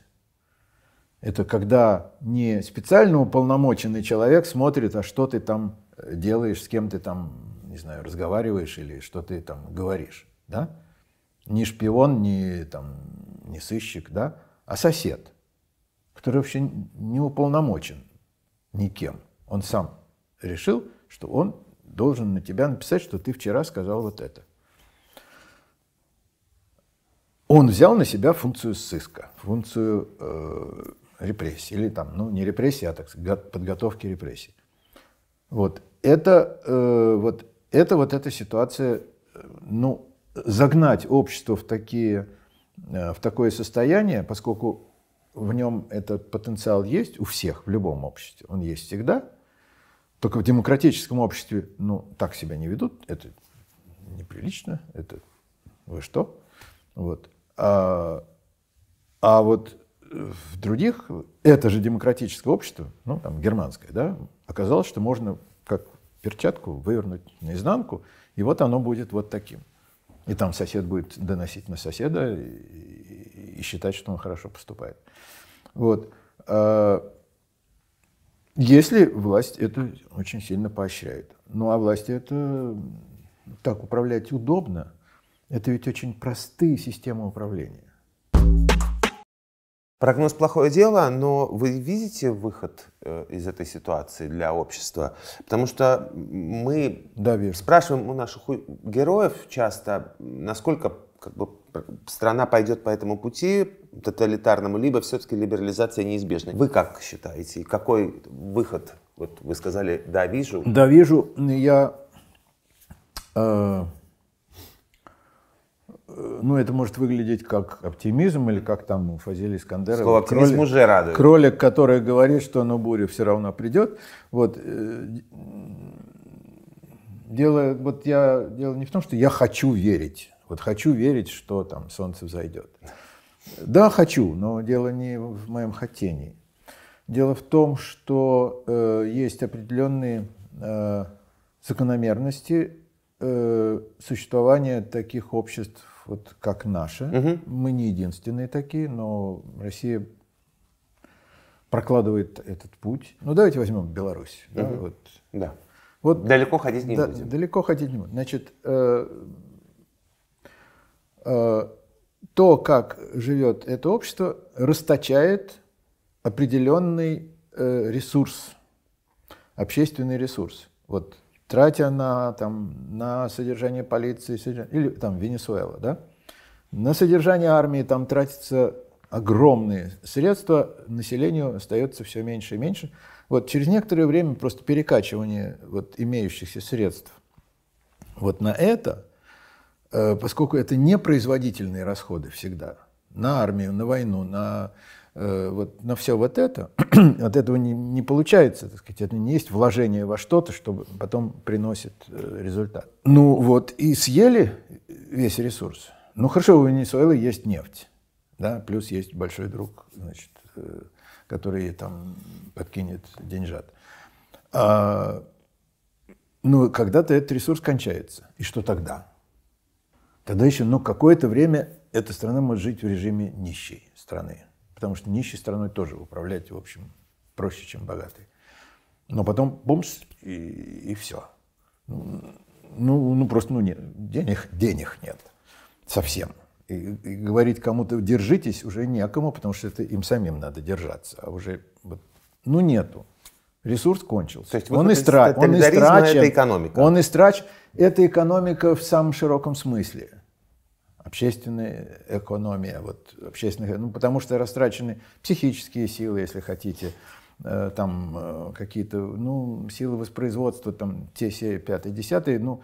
Это когда не специально уполномоченный человек смотрит, а что ты там делаешь, с кем ты там, не знаю, разговариваешь или что ты там говоришь. Да? не шпион, не, там, не сыщик, да, а сосед, который вообще не уполномочен никем. Он сам решил, что он должен на тебя написать, что ты вчера сказал вот это. Он взял на себя функцию сыска, функцию э, репрессий, или там, ну, не репрессии, а так сказать, подготовки репрессий. Вот это, э, вот это вот эта ситуация, э, ну, загнать общество в, такие, э, в такое состояние, поскольку в нем этот потенциал есть у всех, в любом обществе, он есть всегда, только в демократическом обществе, ну, так себя не ведут, это неприлично, это вы что? Вот. А, а вот в других, это же демократическое общество, ну, там, германское, да, оказалось, что можно как перчатку вывернуть наизнанку, и вот оно будет вот таким. И там сосед будет доносить на соседа и, считать, что он хорошо поступает. Вот. А, если власть это очень сильно поощряет. Ну а власти это так управлять удобно. Это ведь очень простые системы управления. Прогноз плохое дело, но вы видите выход э, из этой ситуации для общества? Потому что мы да, спрашиваем у наших героев часто, насколько как бы, страна пойдет по этому пути тоталитарному, либо все-таки либерализация неизбежна. Вы как считаете? И какой выход? Вот вы сказали, да, вижу. Да, вижу. Я э, ну, это может выглядеть как оптимизм или как там у Фазили Искандерова. Слово оптимизм кролик, уже радует. Кролик, который говорит, что оно ну, бурю все равно придет. Вот, э, дело, вот я, дело не в том, что я хочу верить. Вот хочу верить, что там солнце взойдет. Да, хочу, но дело не в моем хотении. Дело в том, что э, есть определенные э, закономерности э, существования таких обществ вот как наша. Угу. Мы не единственные такие, но Россия прокладывает этот путь. Ну давайте возьмем Беларусь. Угу. Да, вот. Да. Вот, далеко ходить не да, будем. Далеко ходить не будем. Значит, э, э, то, как живет это общество, расточает определенный э, ресурс, общественный ресурс. Вот тратя на, там, на содержание полиции, или там Венесуэла, да? На содержание армии там тратится огромные средства, населению остается все меньше и меньше. Вот через некоторое время просто перекачивание вот имеющихся средств вот на это, э, поскольку это непроизводительные расходы всегда, на армию, на войну, на Э, вот, на все вот это, от этого не, не получается, так сказать, это не есть вложение во что-то, что потом приносит э, результат. Ну вот, и съели весь ресурс. Ну хорошо, у Венесуэлы есть нефть, да, плюс есть большой друг, значит, э, который там подкинет деньжат. А, ну, когда-то этот ресурс кончается. И что тогда? Тогда еще, ну, какое-то время эта страна может жить в режиме нищей страны потому что нищей страной тоже управлять, в общем, проще, чем богатой. Но потом бумс и, и все. Ну, ну просто ну, нет, денег, денег нет совсем. И, и говорить кому-то держитесь уже некому, потому что это им самим надо держаться. А уже вот, ну нету. Ресурс кончился. То есть он, вот истра... он истрачен. Это экономика. Он истрач. Это экономика в самом широком смысле общественная экономия, вот общественных, ну, потому что растрачены психические силы, если хотите, э, там э, какие-то, ну, силы воспроизводства, там, те, се, пятые, десятые, ну,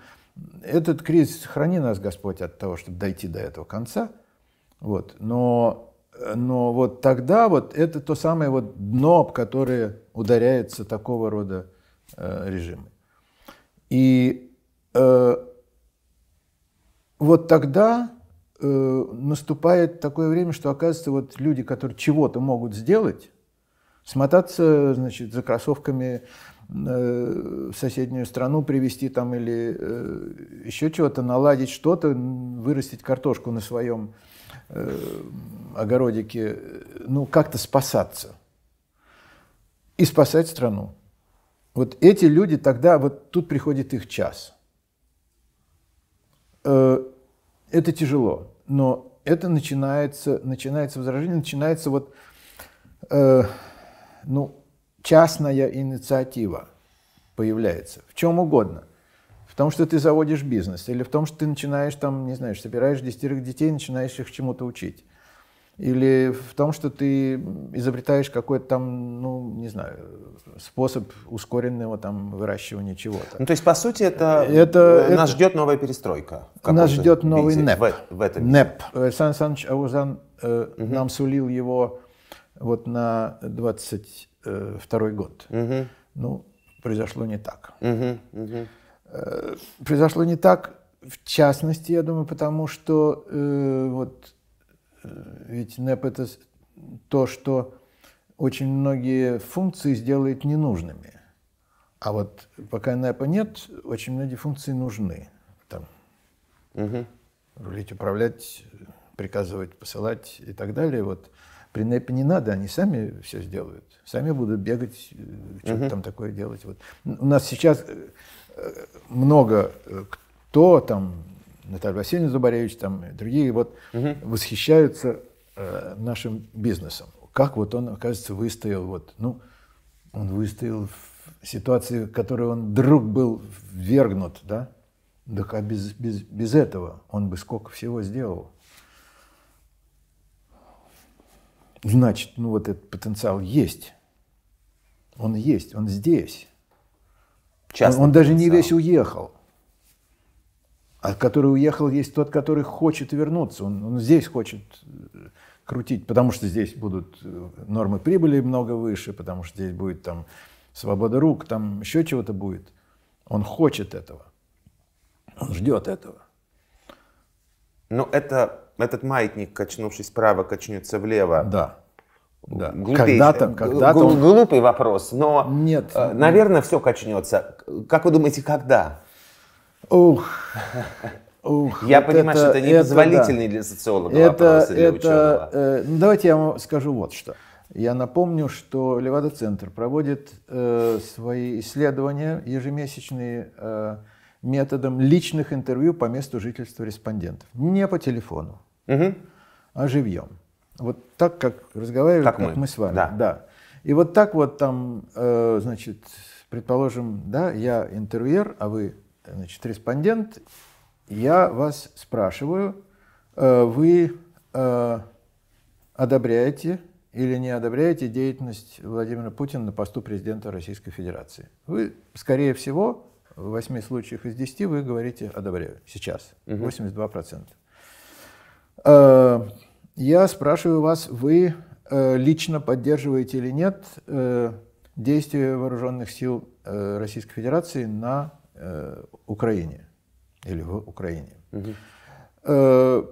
этот кризис, храни нас, Господь, от того, чтобы дойти до этого конца, вот, но, но вот тогда вот это то самое вот дно, об которое ударяется такого рода э, режимы. И э, вот тогда э, наступает такое время, что оказывается, вот люди, которые чего-то могут сделать, смотаться, значит, за кроссовками э, в соседнюю страну привезти там или э, еще чего-то, наладить что-то, вырастить картошку на своем э, огородике, э, ну, как-то спасаться и спасать страну. Вот эти люди тогда, вот тут приходит их час. Э, это тяжело, но это начинается, начинается возражение, начинается вот, э, ну, частная инициатива появляется, в чем угодно. В том, что ты заводишь бизнес, или в том, что ты начинаешь там, не знаю, собираешь десятерых детей, начинаешь их чему-то учить или в том, что ты изобретаешь какой-то там, ну, не знаю, способ ускоренного там выращивания чего-то. Ну, то есть, по сути, это, э, это нас это... ждет новая перестройка. Нас ждет новый виде, НЭП. В, в этом НЭП. Александр э, Александрович Аузан э, угу. нам сулил его вот на 22 э, год. Угу. Ну, произошло не так. Угу. Угу. Э, произошло не так, в частности, я думаю, потому что э, вот Э, ведь НЭП – это то, что очень многие функции сделает ненужными. А вот пока НЭПа нет, очень многие функции нужны. Там, угу. Рулить, управлять, приказывать, посылать и так далее. Вот при НЭПе не надо, они сами все сделают. Сами будут бегать, э, что-то угу. там такое делать. Вот. У нас сейчас э, много кто там Наталья Васильевна Зубаревич, там другие вот угу. восхищаются э, нашим бизнесом. Как вот он, оказывается, выстоял вот, ну, он выстоял в ситуации, в которой он вдруг был ввергнут, да? Так а без, без, без этого он бы сколько всего сделал. Значит, ну вот этот потенциал есть. Он есть, он здесь. Частный он, он даже не весь уехал. А который уехал, есть тот, который хочет вернуться. Он, он здесь хочет э, крутить, потому что здесь будут э, нормы прибыли много выше, потому что здесь будет там свобода рук, там еще чего-то будет. Он хочет этого. Он ждет этого. Ну это, этот маятник, качнувшись вправо, качнется влево. Да. Да. Когда-то, когда-то. Глупый вопрос, но, Нет, э, наверное, нет. все качнется. Как вы думаете, когда? Ух, ух. Я вот понимаю, это, что это непозволительный это, для социолога это, вопрос или это, ученого. Э, ну, давайте я вам скажу вот что. Я напомню, что Левада-центр проводит э, свои исследования ежемесячные э, методом личных интервью по месту жительства респондентов. Не по телефону, угу. а живьем. Вот так, как разговариваем, как, как мы. мы с вами. Да. да. И вот так вот там, э, значит, предположим, да, я интервьюер, а вы значит, респондент, я вас спрашиваю, э, вы э, одобряете или не одобряете деятельность Владимира Путина на посту президента Российской Федерации? Вы, скорее всего, в 8 случаях из 10 вы говорите «одобряю». Сейчас. 82%. Э, я спрашиваю вас, вы лично поддерживаете или нет действия вооруженных сил Российской Федерации на Э, Украине или в Украине. Э,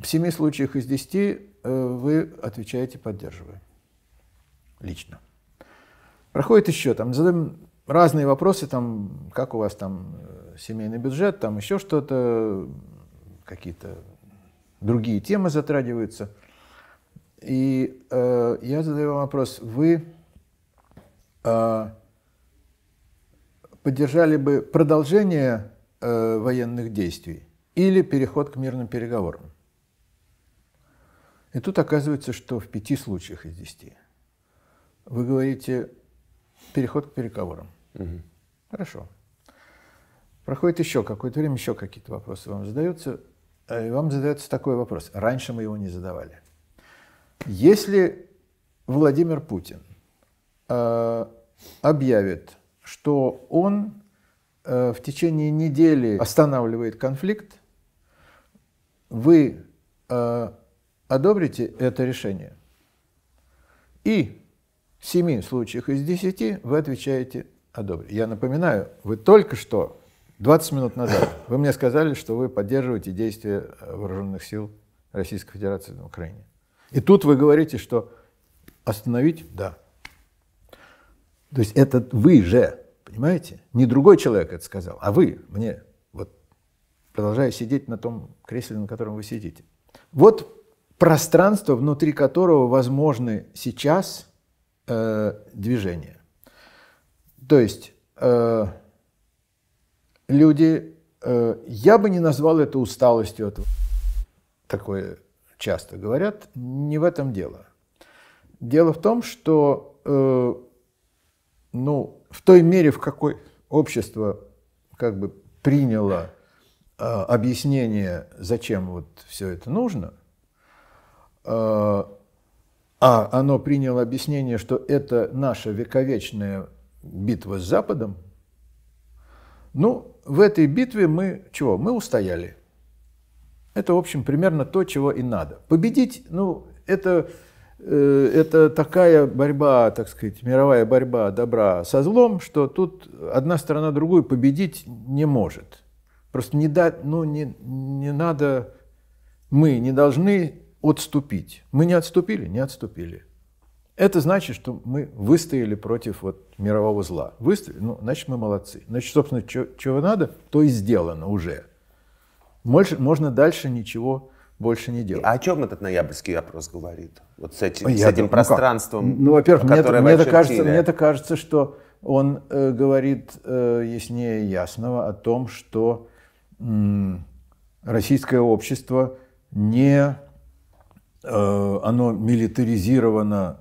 в семи случаях из десяти э, вы отвечаете поддерживая. Лично. Проходит еще, там задаем разные вопросы, там, как у вас там семейный бюджет, там еще что-то, какие-то другие темы затрагиваются. И э, я задаю вам вопрос, вы э, поддержали бы продолжение э, военных действий или переход к мирным переговорам. И тут оказывается, что в пяти случаях из десяти вы говорите переход к переговорам. Угу. Хорошо. Проходит еще какое-то время, еще какие-то вопросы вам задаются. Э, и вам задается такой вопрос. Раньше мы его не задавали. Если Владимир Путин э, объявит что он э, в течение недели останавливает конфликт, вы э, одобрите это решение. И в семи случаях из десяти вы отвечаете одобрить. Я напоминаю, вы только что, 20 минут назад, вы мне сказали, что вы поддерживаете действия э, вооруженных сил Российской Федерации на Украине. И тут вы говорите, что остановить – да. То есть это вы же, понимаете? Не другой человек это сказал, а вы мне. Вот продолжаю сидеть на том кресле, на котором вы сидите. Вот пространство, внутри которого возможны сейчас э, движения. То есть э, люди, э, я бы не назвал это усталостью, от... такое часто говорят, не в этом дело. Дело в том, что э, ну, в той мере, в какой общество как бы приняло э, объяснение, зачем вот все это нужно, э, а оно приняло объяснение, что это наша вековечная битва с Западом, ну, в этой битве мы чего? Мы устояли. Это, в общем, примерно то, чего и надо. Победить, ну, это Э, это такая борьба, так сказать, мировая борьба добра со злом, что тут одна сторона другую победить не может. Просто не, дать, ну, не, не надо, мы не должны отступить. Мы не отступили? Не отступили. Это значит, что мы выстояли против вот мирового зла. Выстояли? Ну, значит, мы молодцы. Значит, собственно, чего надо, то и сделано уже. Больше, можно дальше ничего больше не делать. А о чем этот ноябрьский опрос говорит? Вот с этим, Я с этим думаю, ну пространством, ну, ну во-первых, мне, мне, это кажется, мне это кажется, что он э, говорит э, яснее ясного о том, что э, российское общество не, э, оно милитаризировано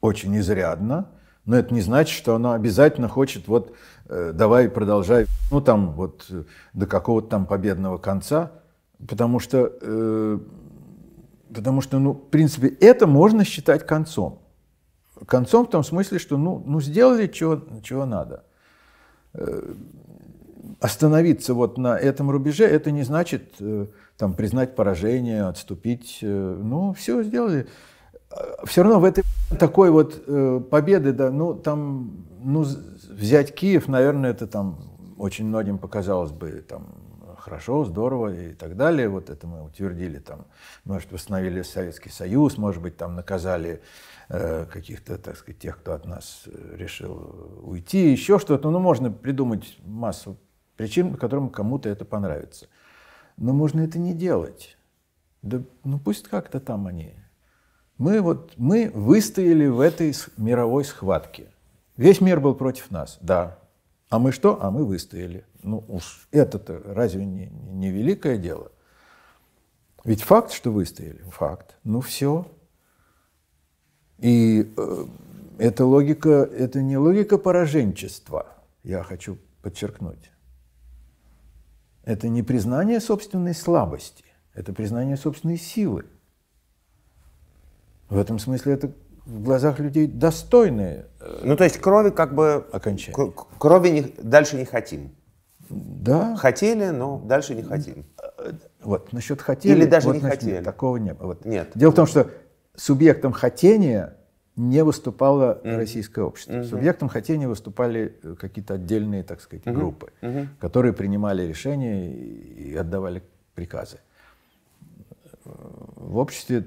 очень изрядно, но это не значит, что оно обязательно хочет вот э, давай продолжай, ну там вот э, до какого-то там победного конца. Потому что, э, потому что ну, в принципе, это можно считать концом. Концом в том смысле, что ну, ну сделали, чего, надо. Э, остановиться вот на этом рубеже, это не значит э, там, признать поражение, отступить. Э, ну, все сделали. А, все равно в этой такой вот э, победы, да, ну, там, ну, взять Киев, наверное, это там очень многим показалось бы там хорошо, здорово и так далее. Вот это мы утвердили там, может, восстановили Советский Союз, может быть, там наказали э, каких-то, так сказать, тех, кто от нас э, решил уйти, еще что-то. Ну, можно придумать массу причин, по которым кому-то это понравится. Но можно это не делать. Да, ну пусть как-то там они. Мы вот, мы выстояли в этой мировой схватке. Весь мир был против нас, да. А мы что? А мы выстояли. Ну уж это-то разве не, не великое дело? Ведь факт, что выстояли, факт. Ну все. И э, эта логика, это не логика пораженчества, я хочу подчеркнуть. Это не признание собственной слабости, это признание собственной силы. В этом смысле это в глазах людей достойные. Э, ну, то есть крови как бы... Окончание. Крови не, дальше не хотим. Да. Хотели, но дальше не хотим. Вот, насчет хотели. Или даже вот, не значит, хотели. такого не было. Вот. Нет. Дело нет. в том, что субъектом хотения не выступало mm. российское общество. Mm-hmm. Субъектом хотения выступали э, какие-то отдельные, так сказать, mm-hmm. группы, mm-hmm. которые принимали решения и отдавали приказы. В обществе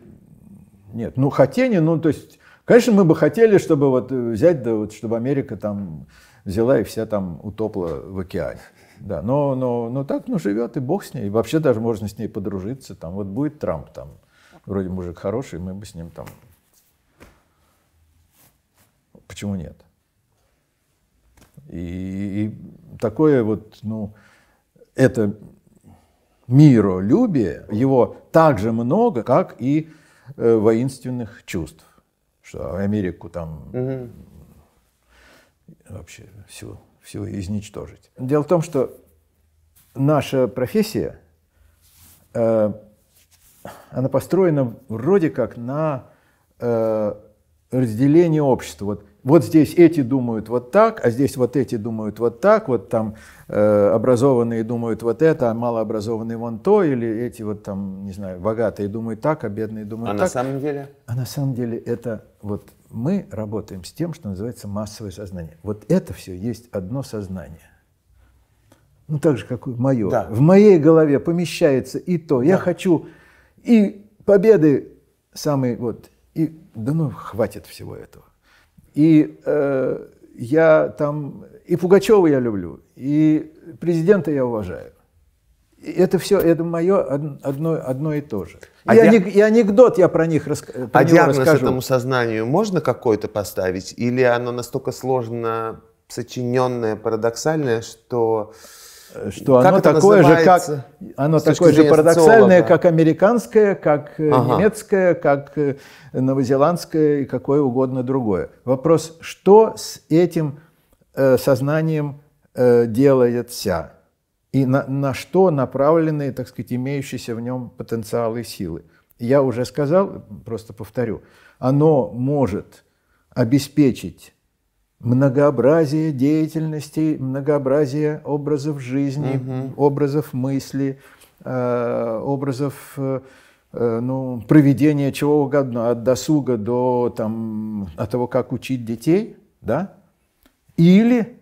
нет. Ну, хотение, ну, то есть, конечно, мы бы хотели, чтобы вот э, взять, да, вот, чтобы Америка там взяла и вся там утопла в океане. Да, но, но, но так, ну, живет, и бог с ней. И вообще даже можно с ней подружиться. Там вот будет Трамп там, вроде мужик хороший, мы бы с ним там... Почему нет? И, и такое вот, ну, это миролюбие, его так же много, как и э, воинственных чувств. Что Америку там угу. вообще всю все изничтожить. Дело в том, что наша профессия, э, она построена вроде как на э, разделении общества. Вот, вот здесь эти думают вот так, а здесь вот эти думают вот так, вот там э, образованные думают вот это, а малообразованные вон то, или эти вот там, не знаю, богатые думают так, а бедные думают а так. А на самом деле? А на самом деле это вот мы работаем с тем, что называется массовое сознание. Вот это все есть одно сознание. Ну, так же, как и мое. Да. В моей голове помещается и то. Да. Я хочу и победы самые вот, и да ну хватит всего этого. И э, я там и Пугачева я люблю, и президента я уважаю это все, это мое одно, одно и то же. А и, диаг... анек, и анекдот я про них рас... про а диагноз расскажу. этому сознанию можно какой-то поставить? Или оно настолько сложно сочиненное, парадоксальное, что... Э, э, что как оно это такое же, как, оно такое же парадоксальное, социолога. как американское, как э, ага. немецкое, как новозеландское и какое угодно другое. Вопрос, что с этим э, сознанием э, делается? и на, на что направлены, так сказать, имеющиеся в нем потенциалы и силы. Я уже сказал, просто повторю, оно может обеспечить многообразие деятельности, многообразие образов жизни, угу. образов мысли, э, образов э, э, ну, проведения чего угодно, от досуга до там, от того, как учить детей, да? или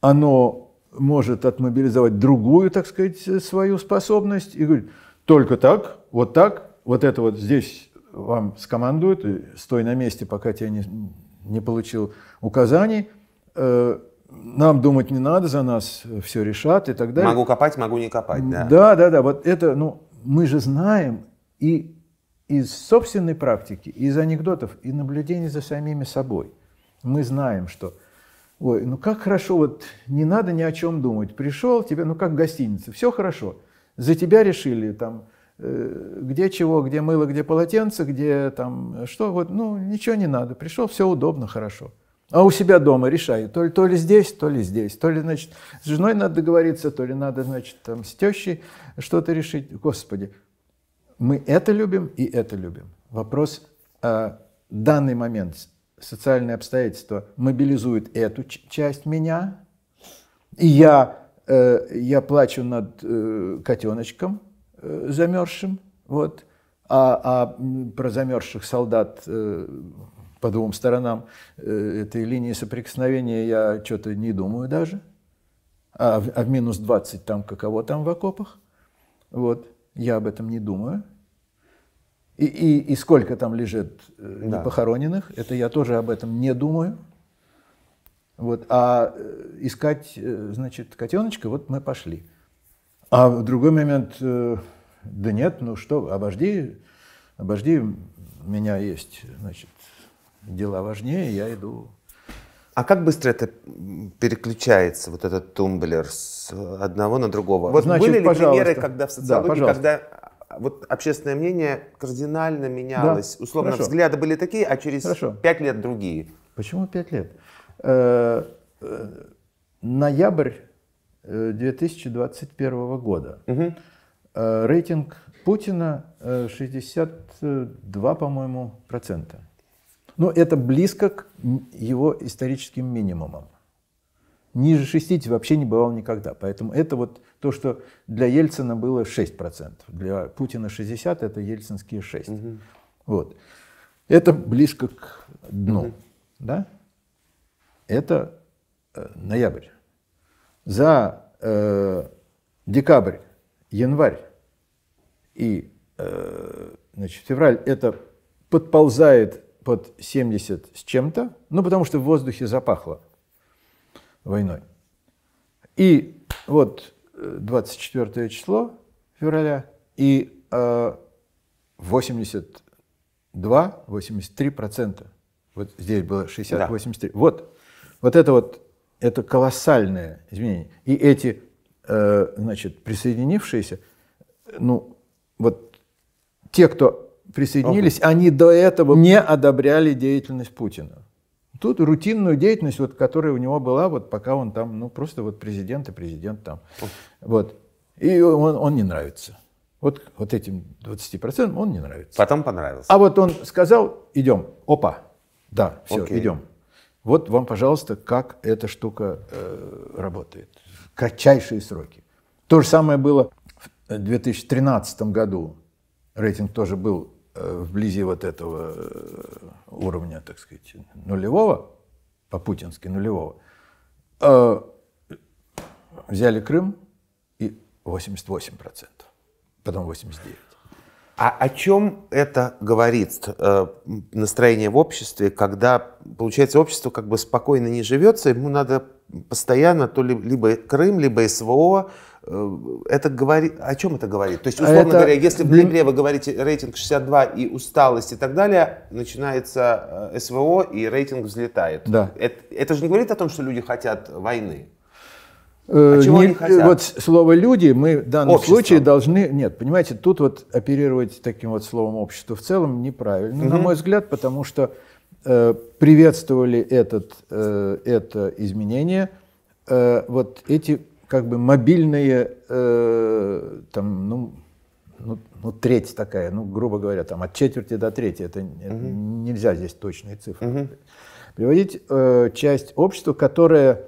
оно может отмобилизовать другую, так сказать, свою способность и говорит, только так, вот так, вот это вот здесь вам скомандует, стой на месте, пока тебя не, не получил указаний, э, нам думать не надо, за нас все решат и так далее. Могу копать, могу не копать, да. Да, да, да, вот это, ну, мы же знаем и из собственной практики, из анекдотов, и наблюдений за самими собой. Мы знаем, что Ой, ну как хорошо, вот не надо ни о чем думать. Пришел, тебе, ну как гостиница, все хорошо. За тебя решили, там, э, где чего, где мыло, где полотенце, где там э, что, вот, ну ничего не надо. Пришел, все удобно, хорошо. А у себя дома решаю, то ли, то ли здесь, то ли здесь, то ли, значит, с женой надо договориться, то ли надо, значит, там, с тещей что-то решить. Господи, мы это любим и это любим. Вопрос а, данный момент социальные обстоятельства мобилизуют эту часть меня, и я, э, я плачу над э, котеночком э, замерзшим, вот, а, а про замерзших солдат э, по двум сторонам э, этой линии соприкосновения я что-то не думаю даже, а в, а в минус 20 там каково там в окопах, вот, я об этом не думаю, и, и, и сколько там лежит э, да. непохороненных, это я тоже об этом не думаю. Вот, а э, искать, э, значит, котеночка, вот мы пошли. А в другой момент, да нет, ну что, обожди, обожди, у меня есть, значит, дела важнее, я иду. А как быстро это переключается, вот этот тумблер с одного на другого? Вот, значит, Были ли пожалуйста. примеры, когда в социологии, да, когда вот общественное мнение кардинально менялось. Да. Условно, Хорошо. взгляды были такие, а через пять лет другие. Почему пять лет? Э, э, ноябрь 2021 э, года. Угу. рейтинг Путина 62, э, по-моему, процента. Ну, это близко к его историческим минимумам. Ниже 60 вообще не бывал никогда. Поэтому это вот то, что для Ельцина было 6%, для Путина 60%, это ельцинские 6%. Угу. Вот. Это близко к дну. Угу. Да? Это э, ноябрь. За э, декабрь, январь и э, значит, февраль это подползает под 70 с чем-то, ну потому что в воздухе запахло войной. И вот 24 число февраля, и 82-83%. Э, вот здесь было 60-83. Да. Вот. Вот это вот это колоссальное изменение. И эти, э, значит, присоединившиеся, ну, вот те, кто присоединились, ага. они до этого не одобряли деятельность Путина тут рутинную деятельность, вот, которая у него была, вот пока он там, ну, просто вот президент и президент там. Вот. И он, он не нравится. Вот, вот этим 20% он не нравится. Потом понравился. А вот он сказал, идем, опа, да, все, Окей. идем. Вот вам, пожалуйста, как эта штука э, работает. Кратчайшие сроки. То же самое было в 2013 году. Рейтинг тоже был Э, вблизи вот этого э, уровня, так сказать, нулевого, по-путински нулевого, э, взяли Крым и 88%, потом 89%. А о чем это говорит э, настроение в обществе, когда, получается, общество как бы спокойно не живется, ему надо постоянно то ли либо Крым, либо СВО, Э, это говорит, о чем это говорит? То есть, а условно это... говоря, если в ноябре вы говорите рейтинг 62 и усталость и так далее, начинается э, СВО и рейтинг взлетает. Да. Это, это же не говорит о том, что люди хотят войны. Э, а чего не, они хотят? Вот слово «люди» мы в данном общество. случае должны... Нет, понимаете, тут вот оперировать таким вот словом «общество» в целом неправильно, угу. на мой взгляд, потому что э, приветствовали этот, э, это изменение э, вот эти как бы мобильные, э, там, ну, ну, ну, треть такая, ну, грубо говоря, там, от четверти до трети, это угу. uh нельзя здесь точные цифры. Угу. Приводить э, часть общества, которая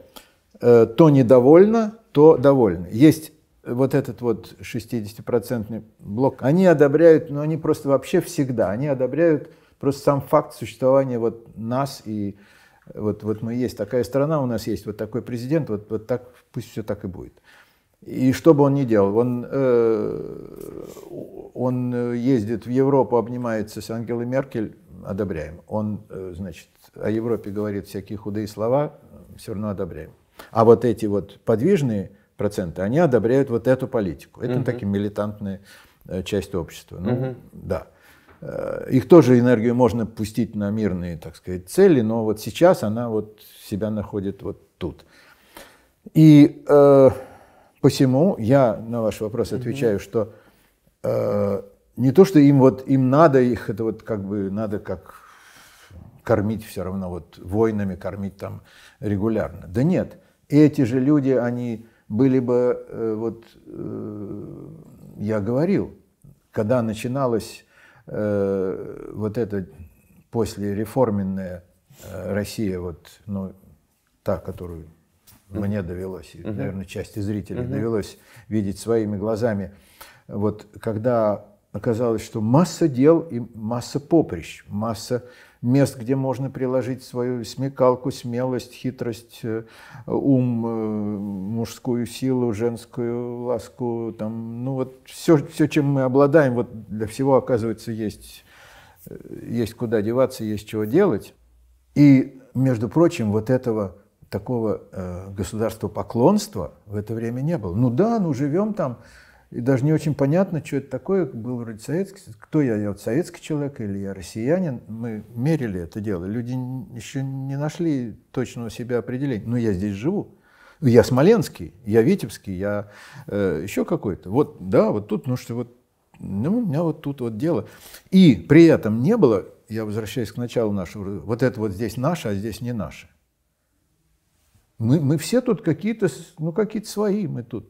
э, то недовольна, то довольна. Есть вот этот вот 60-процентный блок, они одобряют, но они просто вообще всегда, они одобряют просто сам факт существования вот нас и вот, вот мы есть такая страна, у нас есть вот такой президент, вот, вот так, пусть все так и будет. И что бы он ни делал, он, э, он ездит в Европу, обнимается с Ангелой Меркель, одобряем. Он, э, значит, о Европе говорит всякие худые слова, все равно одобряем. А вот эти вот подвижные проценты, они одобряют вот эту политику. Это угу. такие милитантная э, часть общества. Ну, угу. да. Э, их тоже энергию можно пустить на мирные, так сказать, цели, но вот сейчас она вот себя находит вот тут. И э, посему я на ваш вопрос отвечаю, mm-hmm. что э, не то, что им вот им надо их это вот как бы надо как кормить все равно вот войнами кормить там регулярно. Да нет, эти же люди они были бы э, вот э, я говорил, когда начиналось э, вот эта послереформенная э, Россия, вот, ну, та, которую мне довелось, и, наверное, части зрителей довелось видеть своими глазами, вот когда оказалось, что масса дел и масса поприщ, масса мест, где можно приложить свою смекалку, смелость, хитрость, э, ум, э, мужскую силу, женскую ласку, там, ну вот все, все, чем мы обладаем, вот для всего, оказывается, есть, э, есть куда деваться, есть чего делать. И, между прочим, вот этого такого э, государства поклонства в это время не было. Ну да, ну живем там, и даже не очень понятно, что это такое, был вроде советский, кто я, я вот советский человек или я россиянин. Мы мерили это дело. Люди еще не нашли точного себя определения. Но «Ну, я здесь живу. Я смоленский, я витебский, я э, еще какой-то. Вот, да, вот тут, ну что вот, ну, у меня вот тут вот дело. И при этом не было, я возвращаюсь к началу нашего, вот это вот здесь наше, а здесь не наше. Мы, мы все тут какие-то, ну какие-то свои мы тут.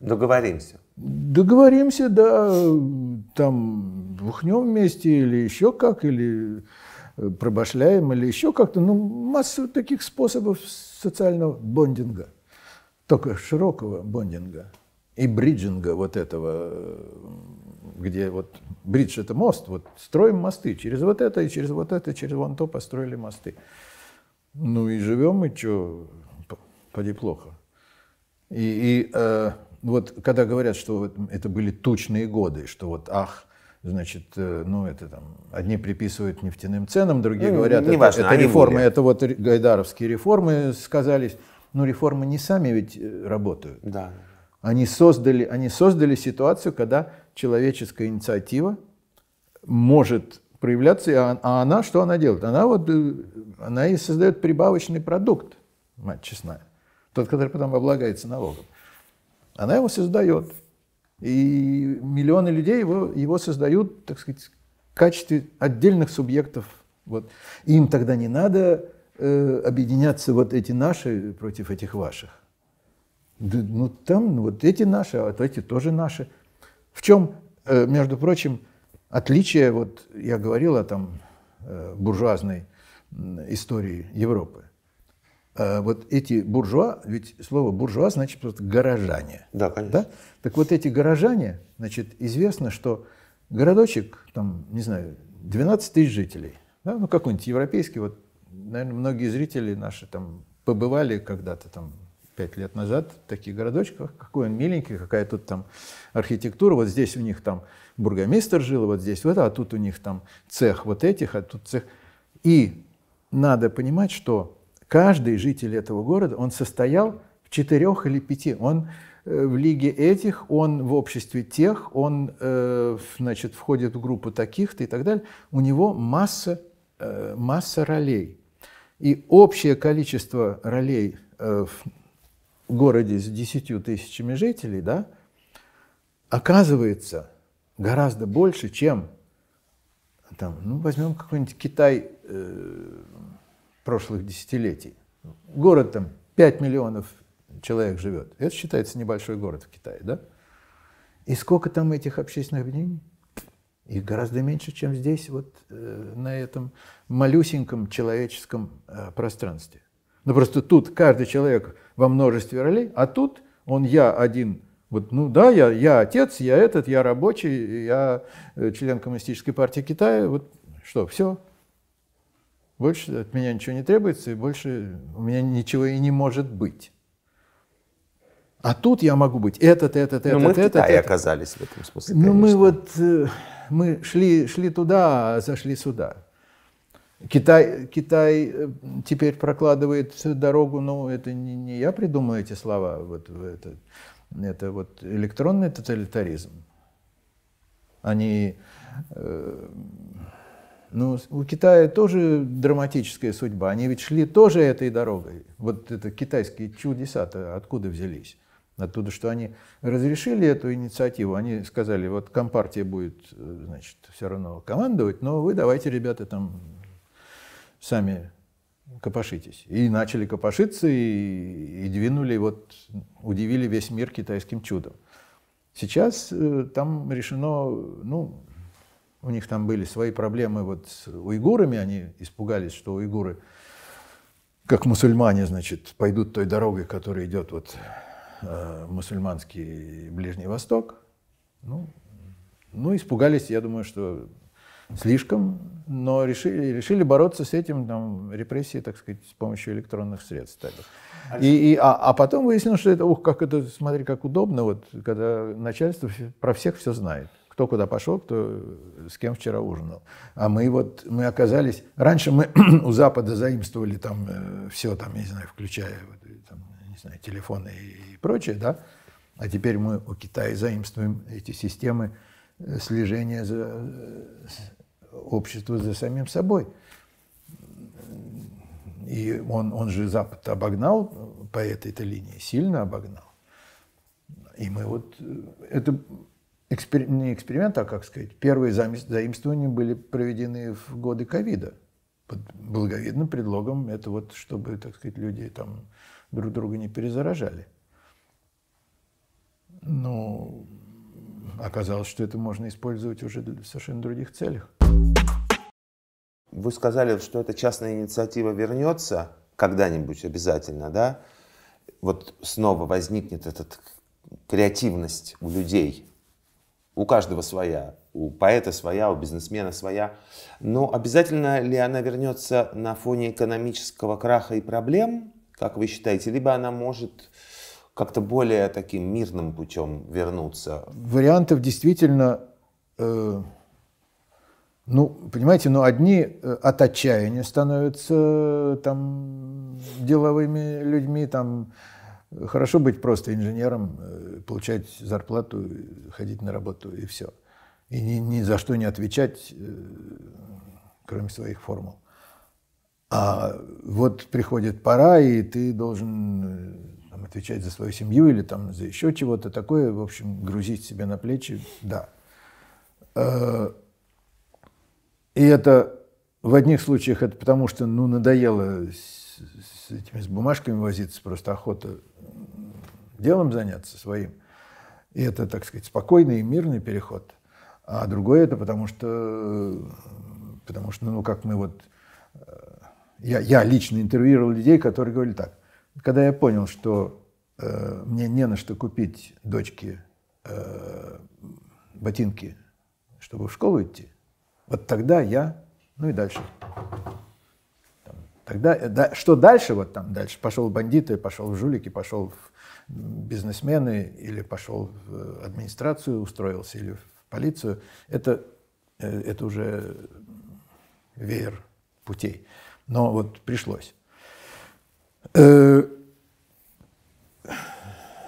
Договоримся. Договоримся, да, там бухнем вместе или еще как, или э, пробашляем, или еще как-то. Ну, массу таких способов социального бондинга, только широкого бондинга и бриджинга вот этого, э, где вот бридж – это мост, вот строим мосты через вот это и через вот это, и через вон то построили мосты. Ну и живем, и что, поди плохо. И, и э, вот когда говорят, что это были тучные годы, что вот ах, значит, э, ну это там, одни приписывают нефтяным ценам, другие ну, говорят, не это, важно, это реформы, были. это вот гайдаровские реформы сказались. Но реформы не сами ведь э, работают. Да. Они создали, они создали ситуацию, когда человеческая инициатива может проявляться, а, а она что она делает? Она вот, э, она и создает прибавочный продукт, мать честная, тот, который потом облагается налогом. Она его создает. И миллионы людей его, его создают, так сказать, в качестве отдельных субъектов. Вот. им тогда не надо э, объединяться вот эти наши против этих ваших. Да, ну там ну, вот эти наши, а вот эти тоже наши. В чем, э, между прочим, отличие, вот я говорил о там э, буржуазной истории Европы. Э, вот эти буржуа, ведь слово буржуа значит просто горожане. Да, конечно. Да? Так вот эти горожане, значит, известно, что городочек, там, не знаю, 12 тысяч жителей, да? ну какой-нибудь европейский, вот, наверное, многие зрители наши там побывали когда-то там пять лет назад в таких городочках, какой он миленький, какая тут там архитектура, вот здесь у них там бургомистр жил, вот здесь вот, а тут у них там цех вот этих, а тут цех. И надо понимать, что Каждый житель этого города, он состоял в четырех или пяти. Он э, в лиге этих, он в обществе тех, он э, значит, входит в группу таких-то и так далее. У него масса, э, масса ролей. И общее количество ролей в городе с десятью тысячами жителей да, оказывается гораздо больше, чем там, ну, возьмем какой-нибудь Китай, прошлых десятилетий. Город там 5 миллионов человек живет. Это считается небольшой город в Китае, да? И сколько там этих общественных объединений? Их гораздо меньше, чем здесь, вот э, на этом малюсеньком человеческом э, пространстве. Ну просто тут каждый человек во множестве ролей, а тут он я один. Вот, ну да, я, я отец, я этот, я рабочий, я э, член Коммунистической партии Китая. Вот что, все, больше от меня ничего не требуется, и больше у меня ничего и не может быть. А тут я могу быть этот, этот, этот, ну, мы этот. Мы в этот. оказались в этом смысле, конечно. Ну, мы вот, э, мы шли, шли туда, а зашли сюда. Китай, Китай э, теперь прокладывает дорогу, но это не, не я придумал эти слова, вот это, это вот электронный тоталитаризм. Они э, но ну, у Китая тоже драматическая судьба. Они ведь шли тоже этой дорогой. Вот это китайские чудеса откуда взялись? Оттуда, что они разрешили эту инициативу, они сказали, вот Компартия будет, э, значит, все равно командовать, но вы давайте, ребята, там сами копошитесь. И начали копошиться, и, и двинули, вот удивили весь мир китайским чудом. Сейчас э, там решено, ну, у них там были свои проблемы вот с уйгурами, они испугались, что уйгуры, как мусульмане, значит, пойдут той дорогой, которая идет вот э, мусульманский Ближний Восток. Ну, ну, испугались, я думаю, что слишком, но решили, решили бороться с этим, там, репрессии, так сказать, с помощью электронных средств. Так. А и, и, а, а потом выяснилось, что это, ух, как это, смотри, как удобно, вот, когда начальство про всех все знает кто куда пошел, кто э, с кем вчера ужинал. А мы вот, мы оказались... Раньше мы у Запада заимствовали там э, все, там, я не знаю, включая э, там, не знаю, телефоны и прочее, да? А теперь мы у Китая заимствуем эти системы слежения за общества за самим собой. И он, он же Запад обогнал по этой-то линии, сильно обогнал. И мы вот... Это экспер... не эксперимент, а как сказать, первые заимствования были проведены в годы ковида под благовидным предлогом это вот чтобы, так сказать, люди там друг друга не перезаражали. Но ну, оказалось, что это можно использовать уже для совершенно других целях. Вы сказали, что эта частная инициатива вернется когда-нибудь обязательно, да? Вот снова возникнет эта креативность у людей, у каждого своя, у поэта своя, у бизнесмена своя. Но обязательно ли она вернется на фоне экономического краха и проблем, как вы считаете, либо она может как-то более таким мирным путем вернуться? Вариантов действительно, э, ну, понимаете, но ну, одни э, от отчаяния становятся э, там деловыми людьми, там Хорошо быть просто инженером, э, получать зарплату, ходить на работу и все. И ни, ни за что не отвечать, э, кроме своих формул. А вот приходит пора, и ты должен э, там, отвечать за свою семью или там, за еще чего-то такое, в общем, грузить себе на плечи, да. И это в одних случаях это потому, что ну, надоело с этими с бумажками возиться, просто охота делом заняться своим. И это, так сказать, спокойный и мирный переход. А другое это потому что, потому что, ну, как мы вот... Э, я, я лично интервьюировал людей, которые говорили так. Когда я понял, что э, мне не на что купить дочке э, ботинки, чтобы в школу идти, вот тогда я, ну и дальше. Тогда э, да, что дальше? Вот там дальше пошел бандиты, пошел в жулики, пошел в бизнесмены или пошел в э, администрацию, устроился или в полицию. Это, э, это уже веер путей. Но вот пришлось.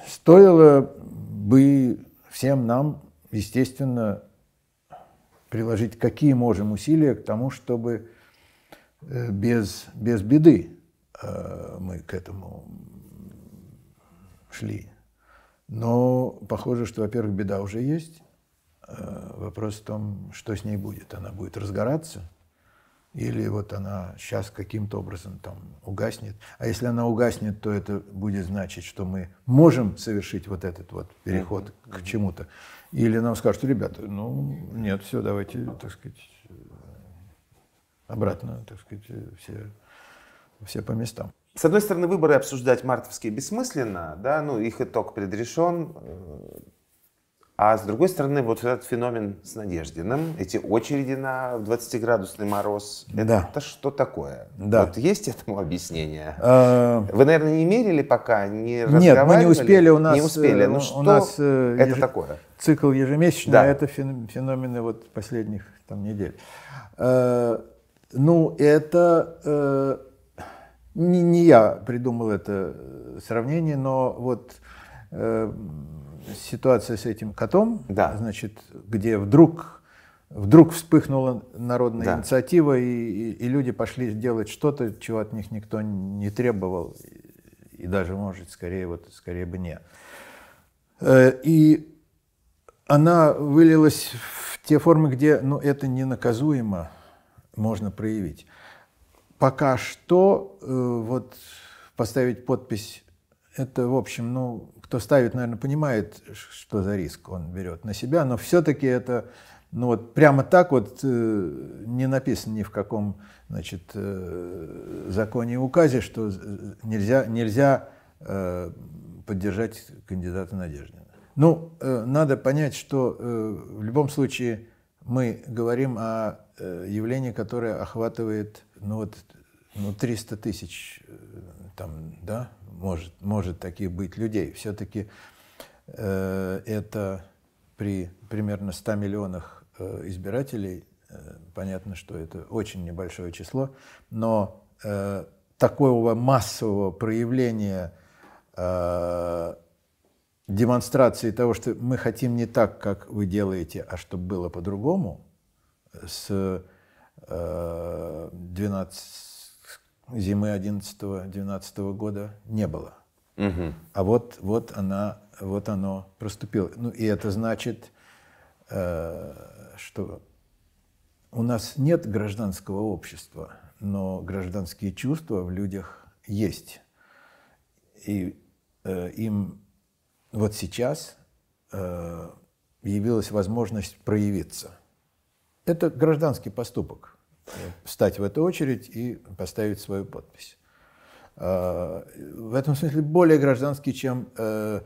Стоило бы всем нам, естественно, приложить какие можем усилия к тому, чтобы Э, без, без беды э, мы к этому шли. Но похоже, что, во-первых, беда уже есть. Э, вопрос в том, что с ней будет. Она будет разгораться, или вот она сейчас каким-то образом там угаснет. А если она угаснет, то это будет значить, что мы можем совершить вот этот вот переход mm-hmm. к чему-то. Или нам скажут, ребята, ну нет, все, давайте, так сказать, обратно, так сказать, э, все, все по местам. С одной стороны, выборы обсуждать мартовские бессмысленно, да, ну их итог предрешен, э, а с другой стороны, вот этот феномен с Надеждиным, эти очереди на 20-градусный мороз, да. это что такое? Да. Вот есть этому объяснение? А, Вы, наверное, не мерили пока, не Нет, мы не успели, у нас, не успели. Э, ну, что нас это еж... такое? Цикл ежемесячный, да. а это феномены вот последних там, недель. Ну, это... Э, не, не я придумал это э, сравнение, но вот э, ситуация с этим котом, да. значит, где вдруг, вдруг вспыхнула народная да. инициатива, и, и, и люди пошли делать что-то, чего от них никто не требовал, и, даже, может, скорее, вот, скорее бы не. Э, и она вылилась в те формы, где ну, это ненаказуемо, можно проявить. Пока что э, вот поставить подпись, это, в общем, ну, кто ставит, наверное, понимает, что за риск он берет на себя, но все-таки это, ну вот прямо так вот э, не написано ни в каком, значит, э, законе и указе, что нельзя, нельзя э, поддержать кандидата Надеждина. Ну, э, надо понять, что э, в любом случае мы говорим о э, явлении, которое охватывает ну вот, ну 300 тысяч, э, там, да, может, может таких быть людей. Все-таки э, это при примерно 100 миллионах э, избирателей, э, понятно, что это очень небольшое число, но э, такого массового проявления э, демонстрации того, что мы хотим не так, как вы делаете, а чтобы было по-другому, с 12, э, зимы 11-12 года не было. Угу. А вот, вот, она, вот оно проступило. Ну и это значит, э, что у нас нет гражданского общества, но гражданские чувства в людях есть. И э, им вот сейчас э, явилась возможность проявиться. Это гражданский поступок – встать в эту очередь и поставить свою подпись. Э, в этом смысле более гражданский, чем э,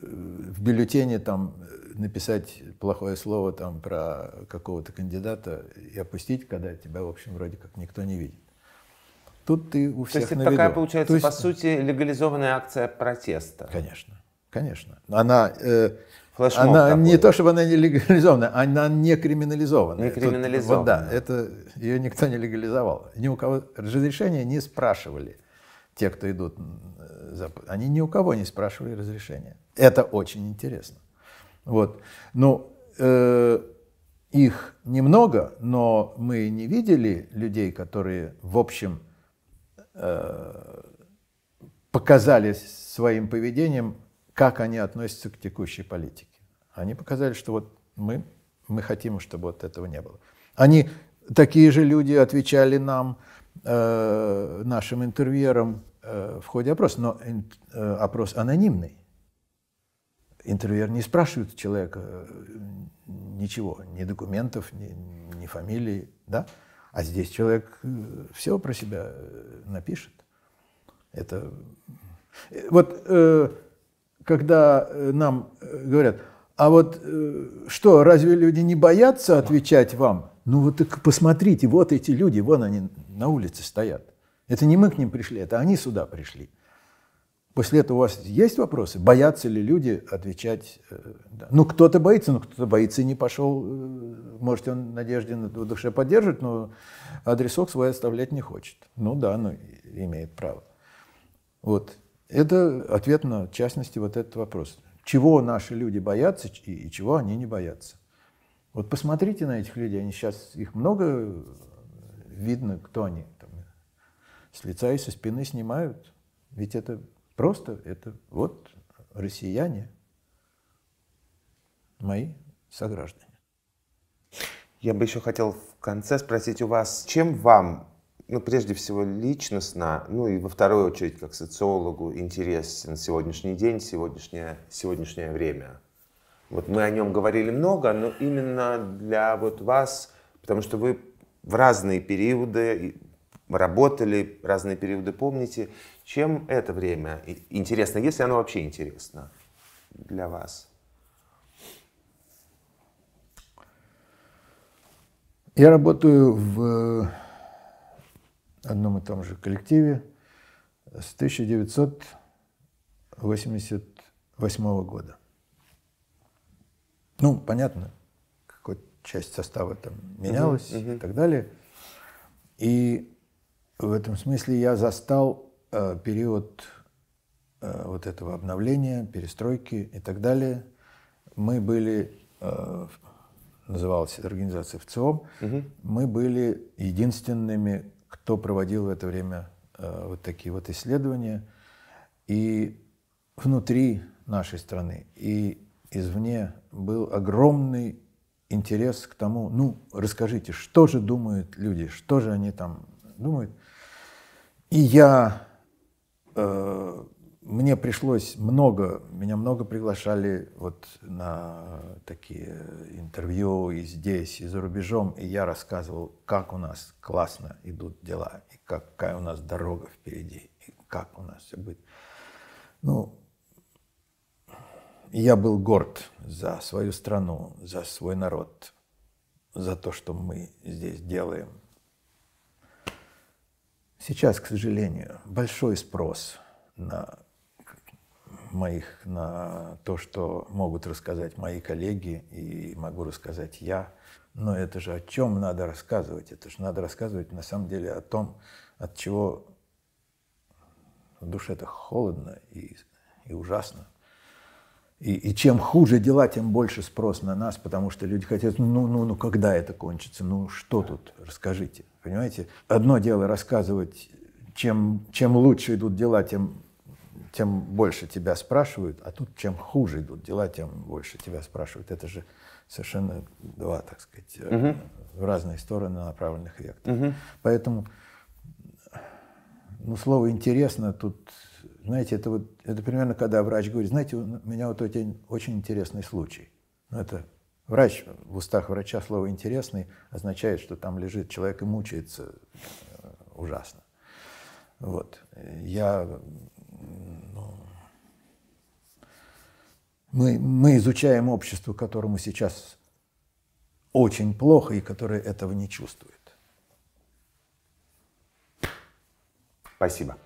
в бюллетене там э, написать плохое слово там про какого-то кандидата и опустить, когда тебя, в общем, вроде как никто не видит. Тут ты у всех То есть это такая, получается, То есть... по сути, легализованная акция протеста. Конечно. Конечно. Она, э, Флэшмоб она такой. не то, чтобы она не легализована, она не криминализована. Не криминализована. Тут, вот, да, это, ее никто не легализовал. Ни у кого разрешения не спрашивали те, кто идут. Э, за, они ни у кого не спрашивали разрешения. Это очень интересно. Вот. Ну, э, их немного, но мы не видели людей, которые, в общем, э, показали своим поведением как они относятся к текущей политике. Они показали, что вот мы, мы хотим, чтобы вот этого не было. Они, такие же люди, отвечали нам, э, нашим интервьюерам э, в ходе опроса, но э, опрос анонимный. Интервьюер не спрашивает человека э, ничего, ни документов, ни, ни фамилии, да? А здесь человек э, все про себя э, напишет. Это вот э, когда э, нам э, говорят, а вот э, что, разве люди не боятся отвечать вам? Ну вот так посмотрите, вот эти люди, вон они на улице стоят. Это не мы к ним пришли, это они сюда пришли. После этого у вас есть вопросы? Боятся ли люди отвечать? Да. Ну, кто-то боится, но кто-то боится и не пошел. Может, он надежде на душе поддержит, но адресок свой оставлять не хочет. Ну да, ну имеет право. Вот. Это ответ на, в частности, вот этот вопрос. Чего наши люди боятся и, и чего они не боятся? Вот посмотрите на этих людей, они сейчас, их много видно, кто они. Там, с лица и со спины снимают. Ведь это просто, это вот россияне, мои сограждане. Я бы еще хотел в конце спросить у вас, чем вам ну, прежде всего, личностно, ну и во вторую очередь, как социологу, интересен сегодняшний день, сегодняшнее, сегодняшнее время. Вот мы о нем говорили много, но именно для вот вас, потому что вы в разные периоды работали, разные периоды помните. Чем это время интересно, если оно вообще интересно для вас? Я работаю в одном и том же коллективе с 1988 года. Ну, понятно, какая часть состава там менялась uh-huh, uh-huh. и так далее. И в этом смысле я застал э, период э, вот этого обновления, перестройки и так далее. Мы были, э, называлась эта организация ВЦИОМ, угу. мы были единственными кто проводил в это время э, вот такие вот исследования и внутри нашей страны, и извне был огромный интерес к тому, ну, расскажите, что же думают люди, что же они там думают. И я э, мне пришлось много, меня много приглашали вот на такие интервью и здесь, и за рубежом, и я рассказывал, как у нас классно идут дела, и какая у нас дорога впереди, и как у нас все будет. Ну, я был горд за свою страну, за свой народ, за то, что мы здесь делаем. Сейчас, к сожалению, большой спрос на моих, на то, что могут рассказать мои коллеги и могу рассказать я. Но это же о чем надо рассказывать? Это же надо рассказывать на самом деле о том, от чего в душе это холодно и, и ужасно. И, и чем хуже дела, тем больше спрос на нас, потому что люди хотят, ну, ну, ну, когда это кончится, ну, что тут, расскажите. Понимаете, одно дело рассказывать, чем, чем лучше идут дела, тем тем больше тебя спрашивают, а тут чем хуже идут дела, тем больше тебя спрашивают. Это же совершенно два, так сказать, угу. в разные стороны направленных вектора. Угу. Поэтому, ну, слово «интересно» тут, знаете, это вот, это примерно, когда врач говорит, знаете, у меня вот очень, очень интересный случай. Ну, это врач, в устах врача слово «интересный» означает, что там лежит человек и мучается э, ужасно. Вот. Я ну, мы, мы изучаем общество, которому сейчас очень плохо и которое этого не чувствует. Спасибо.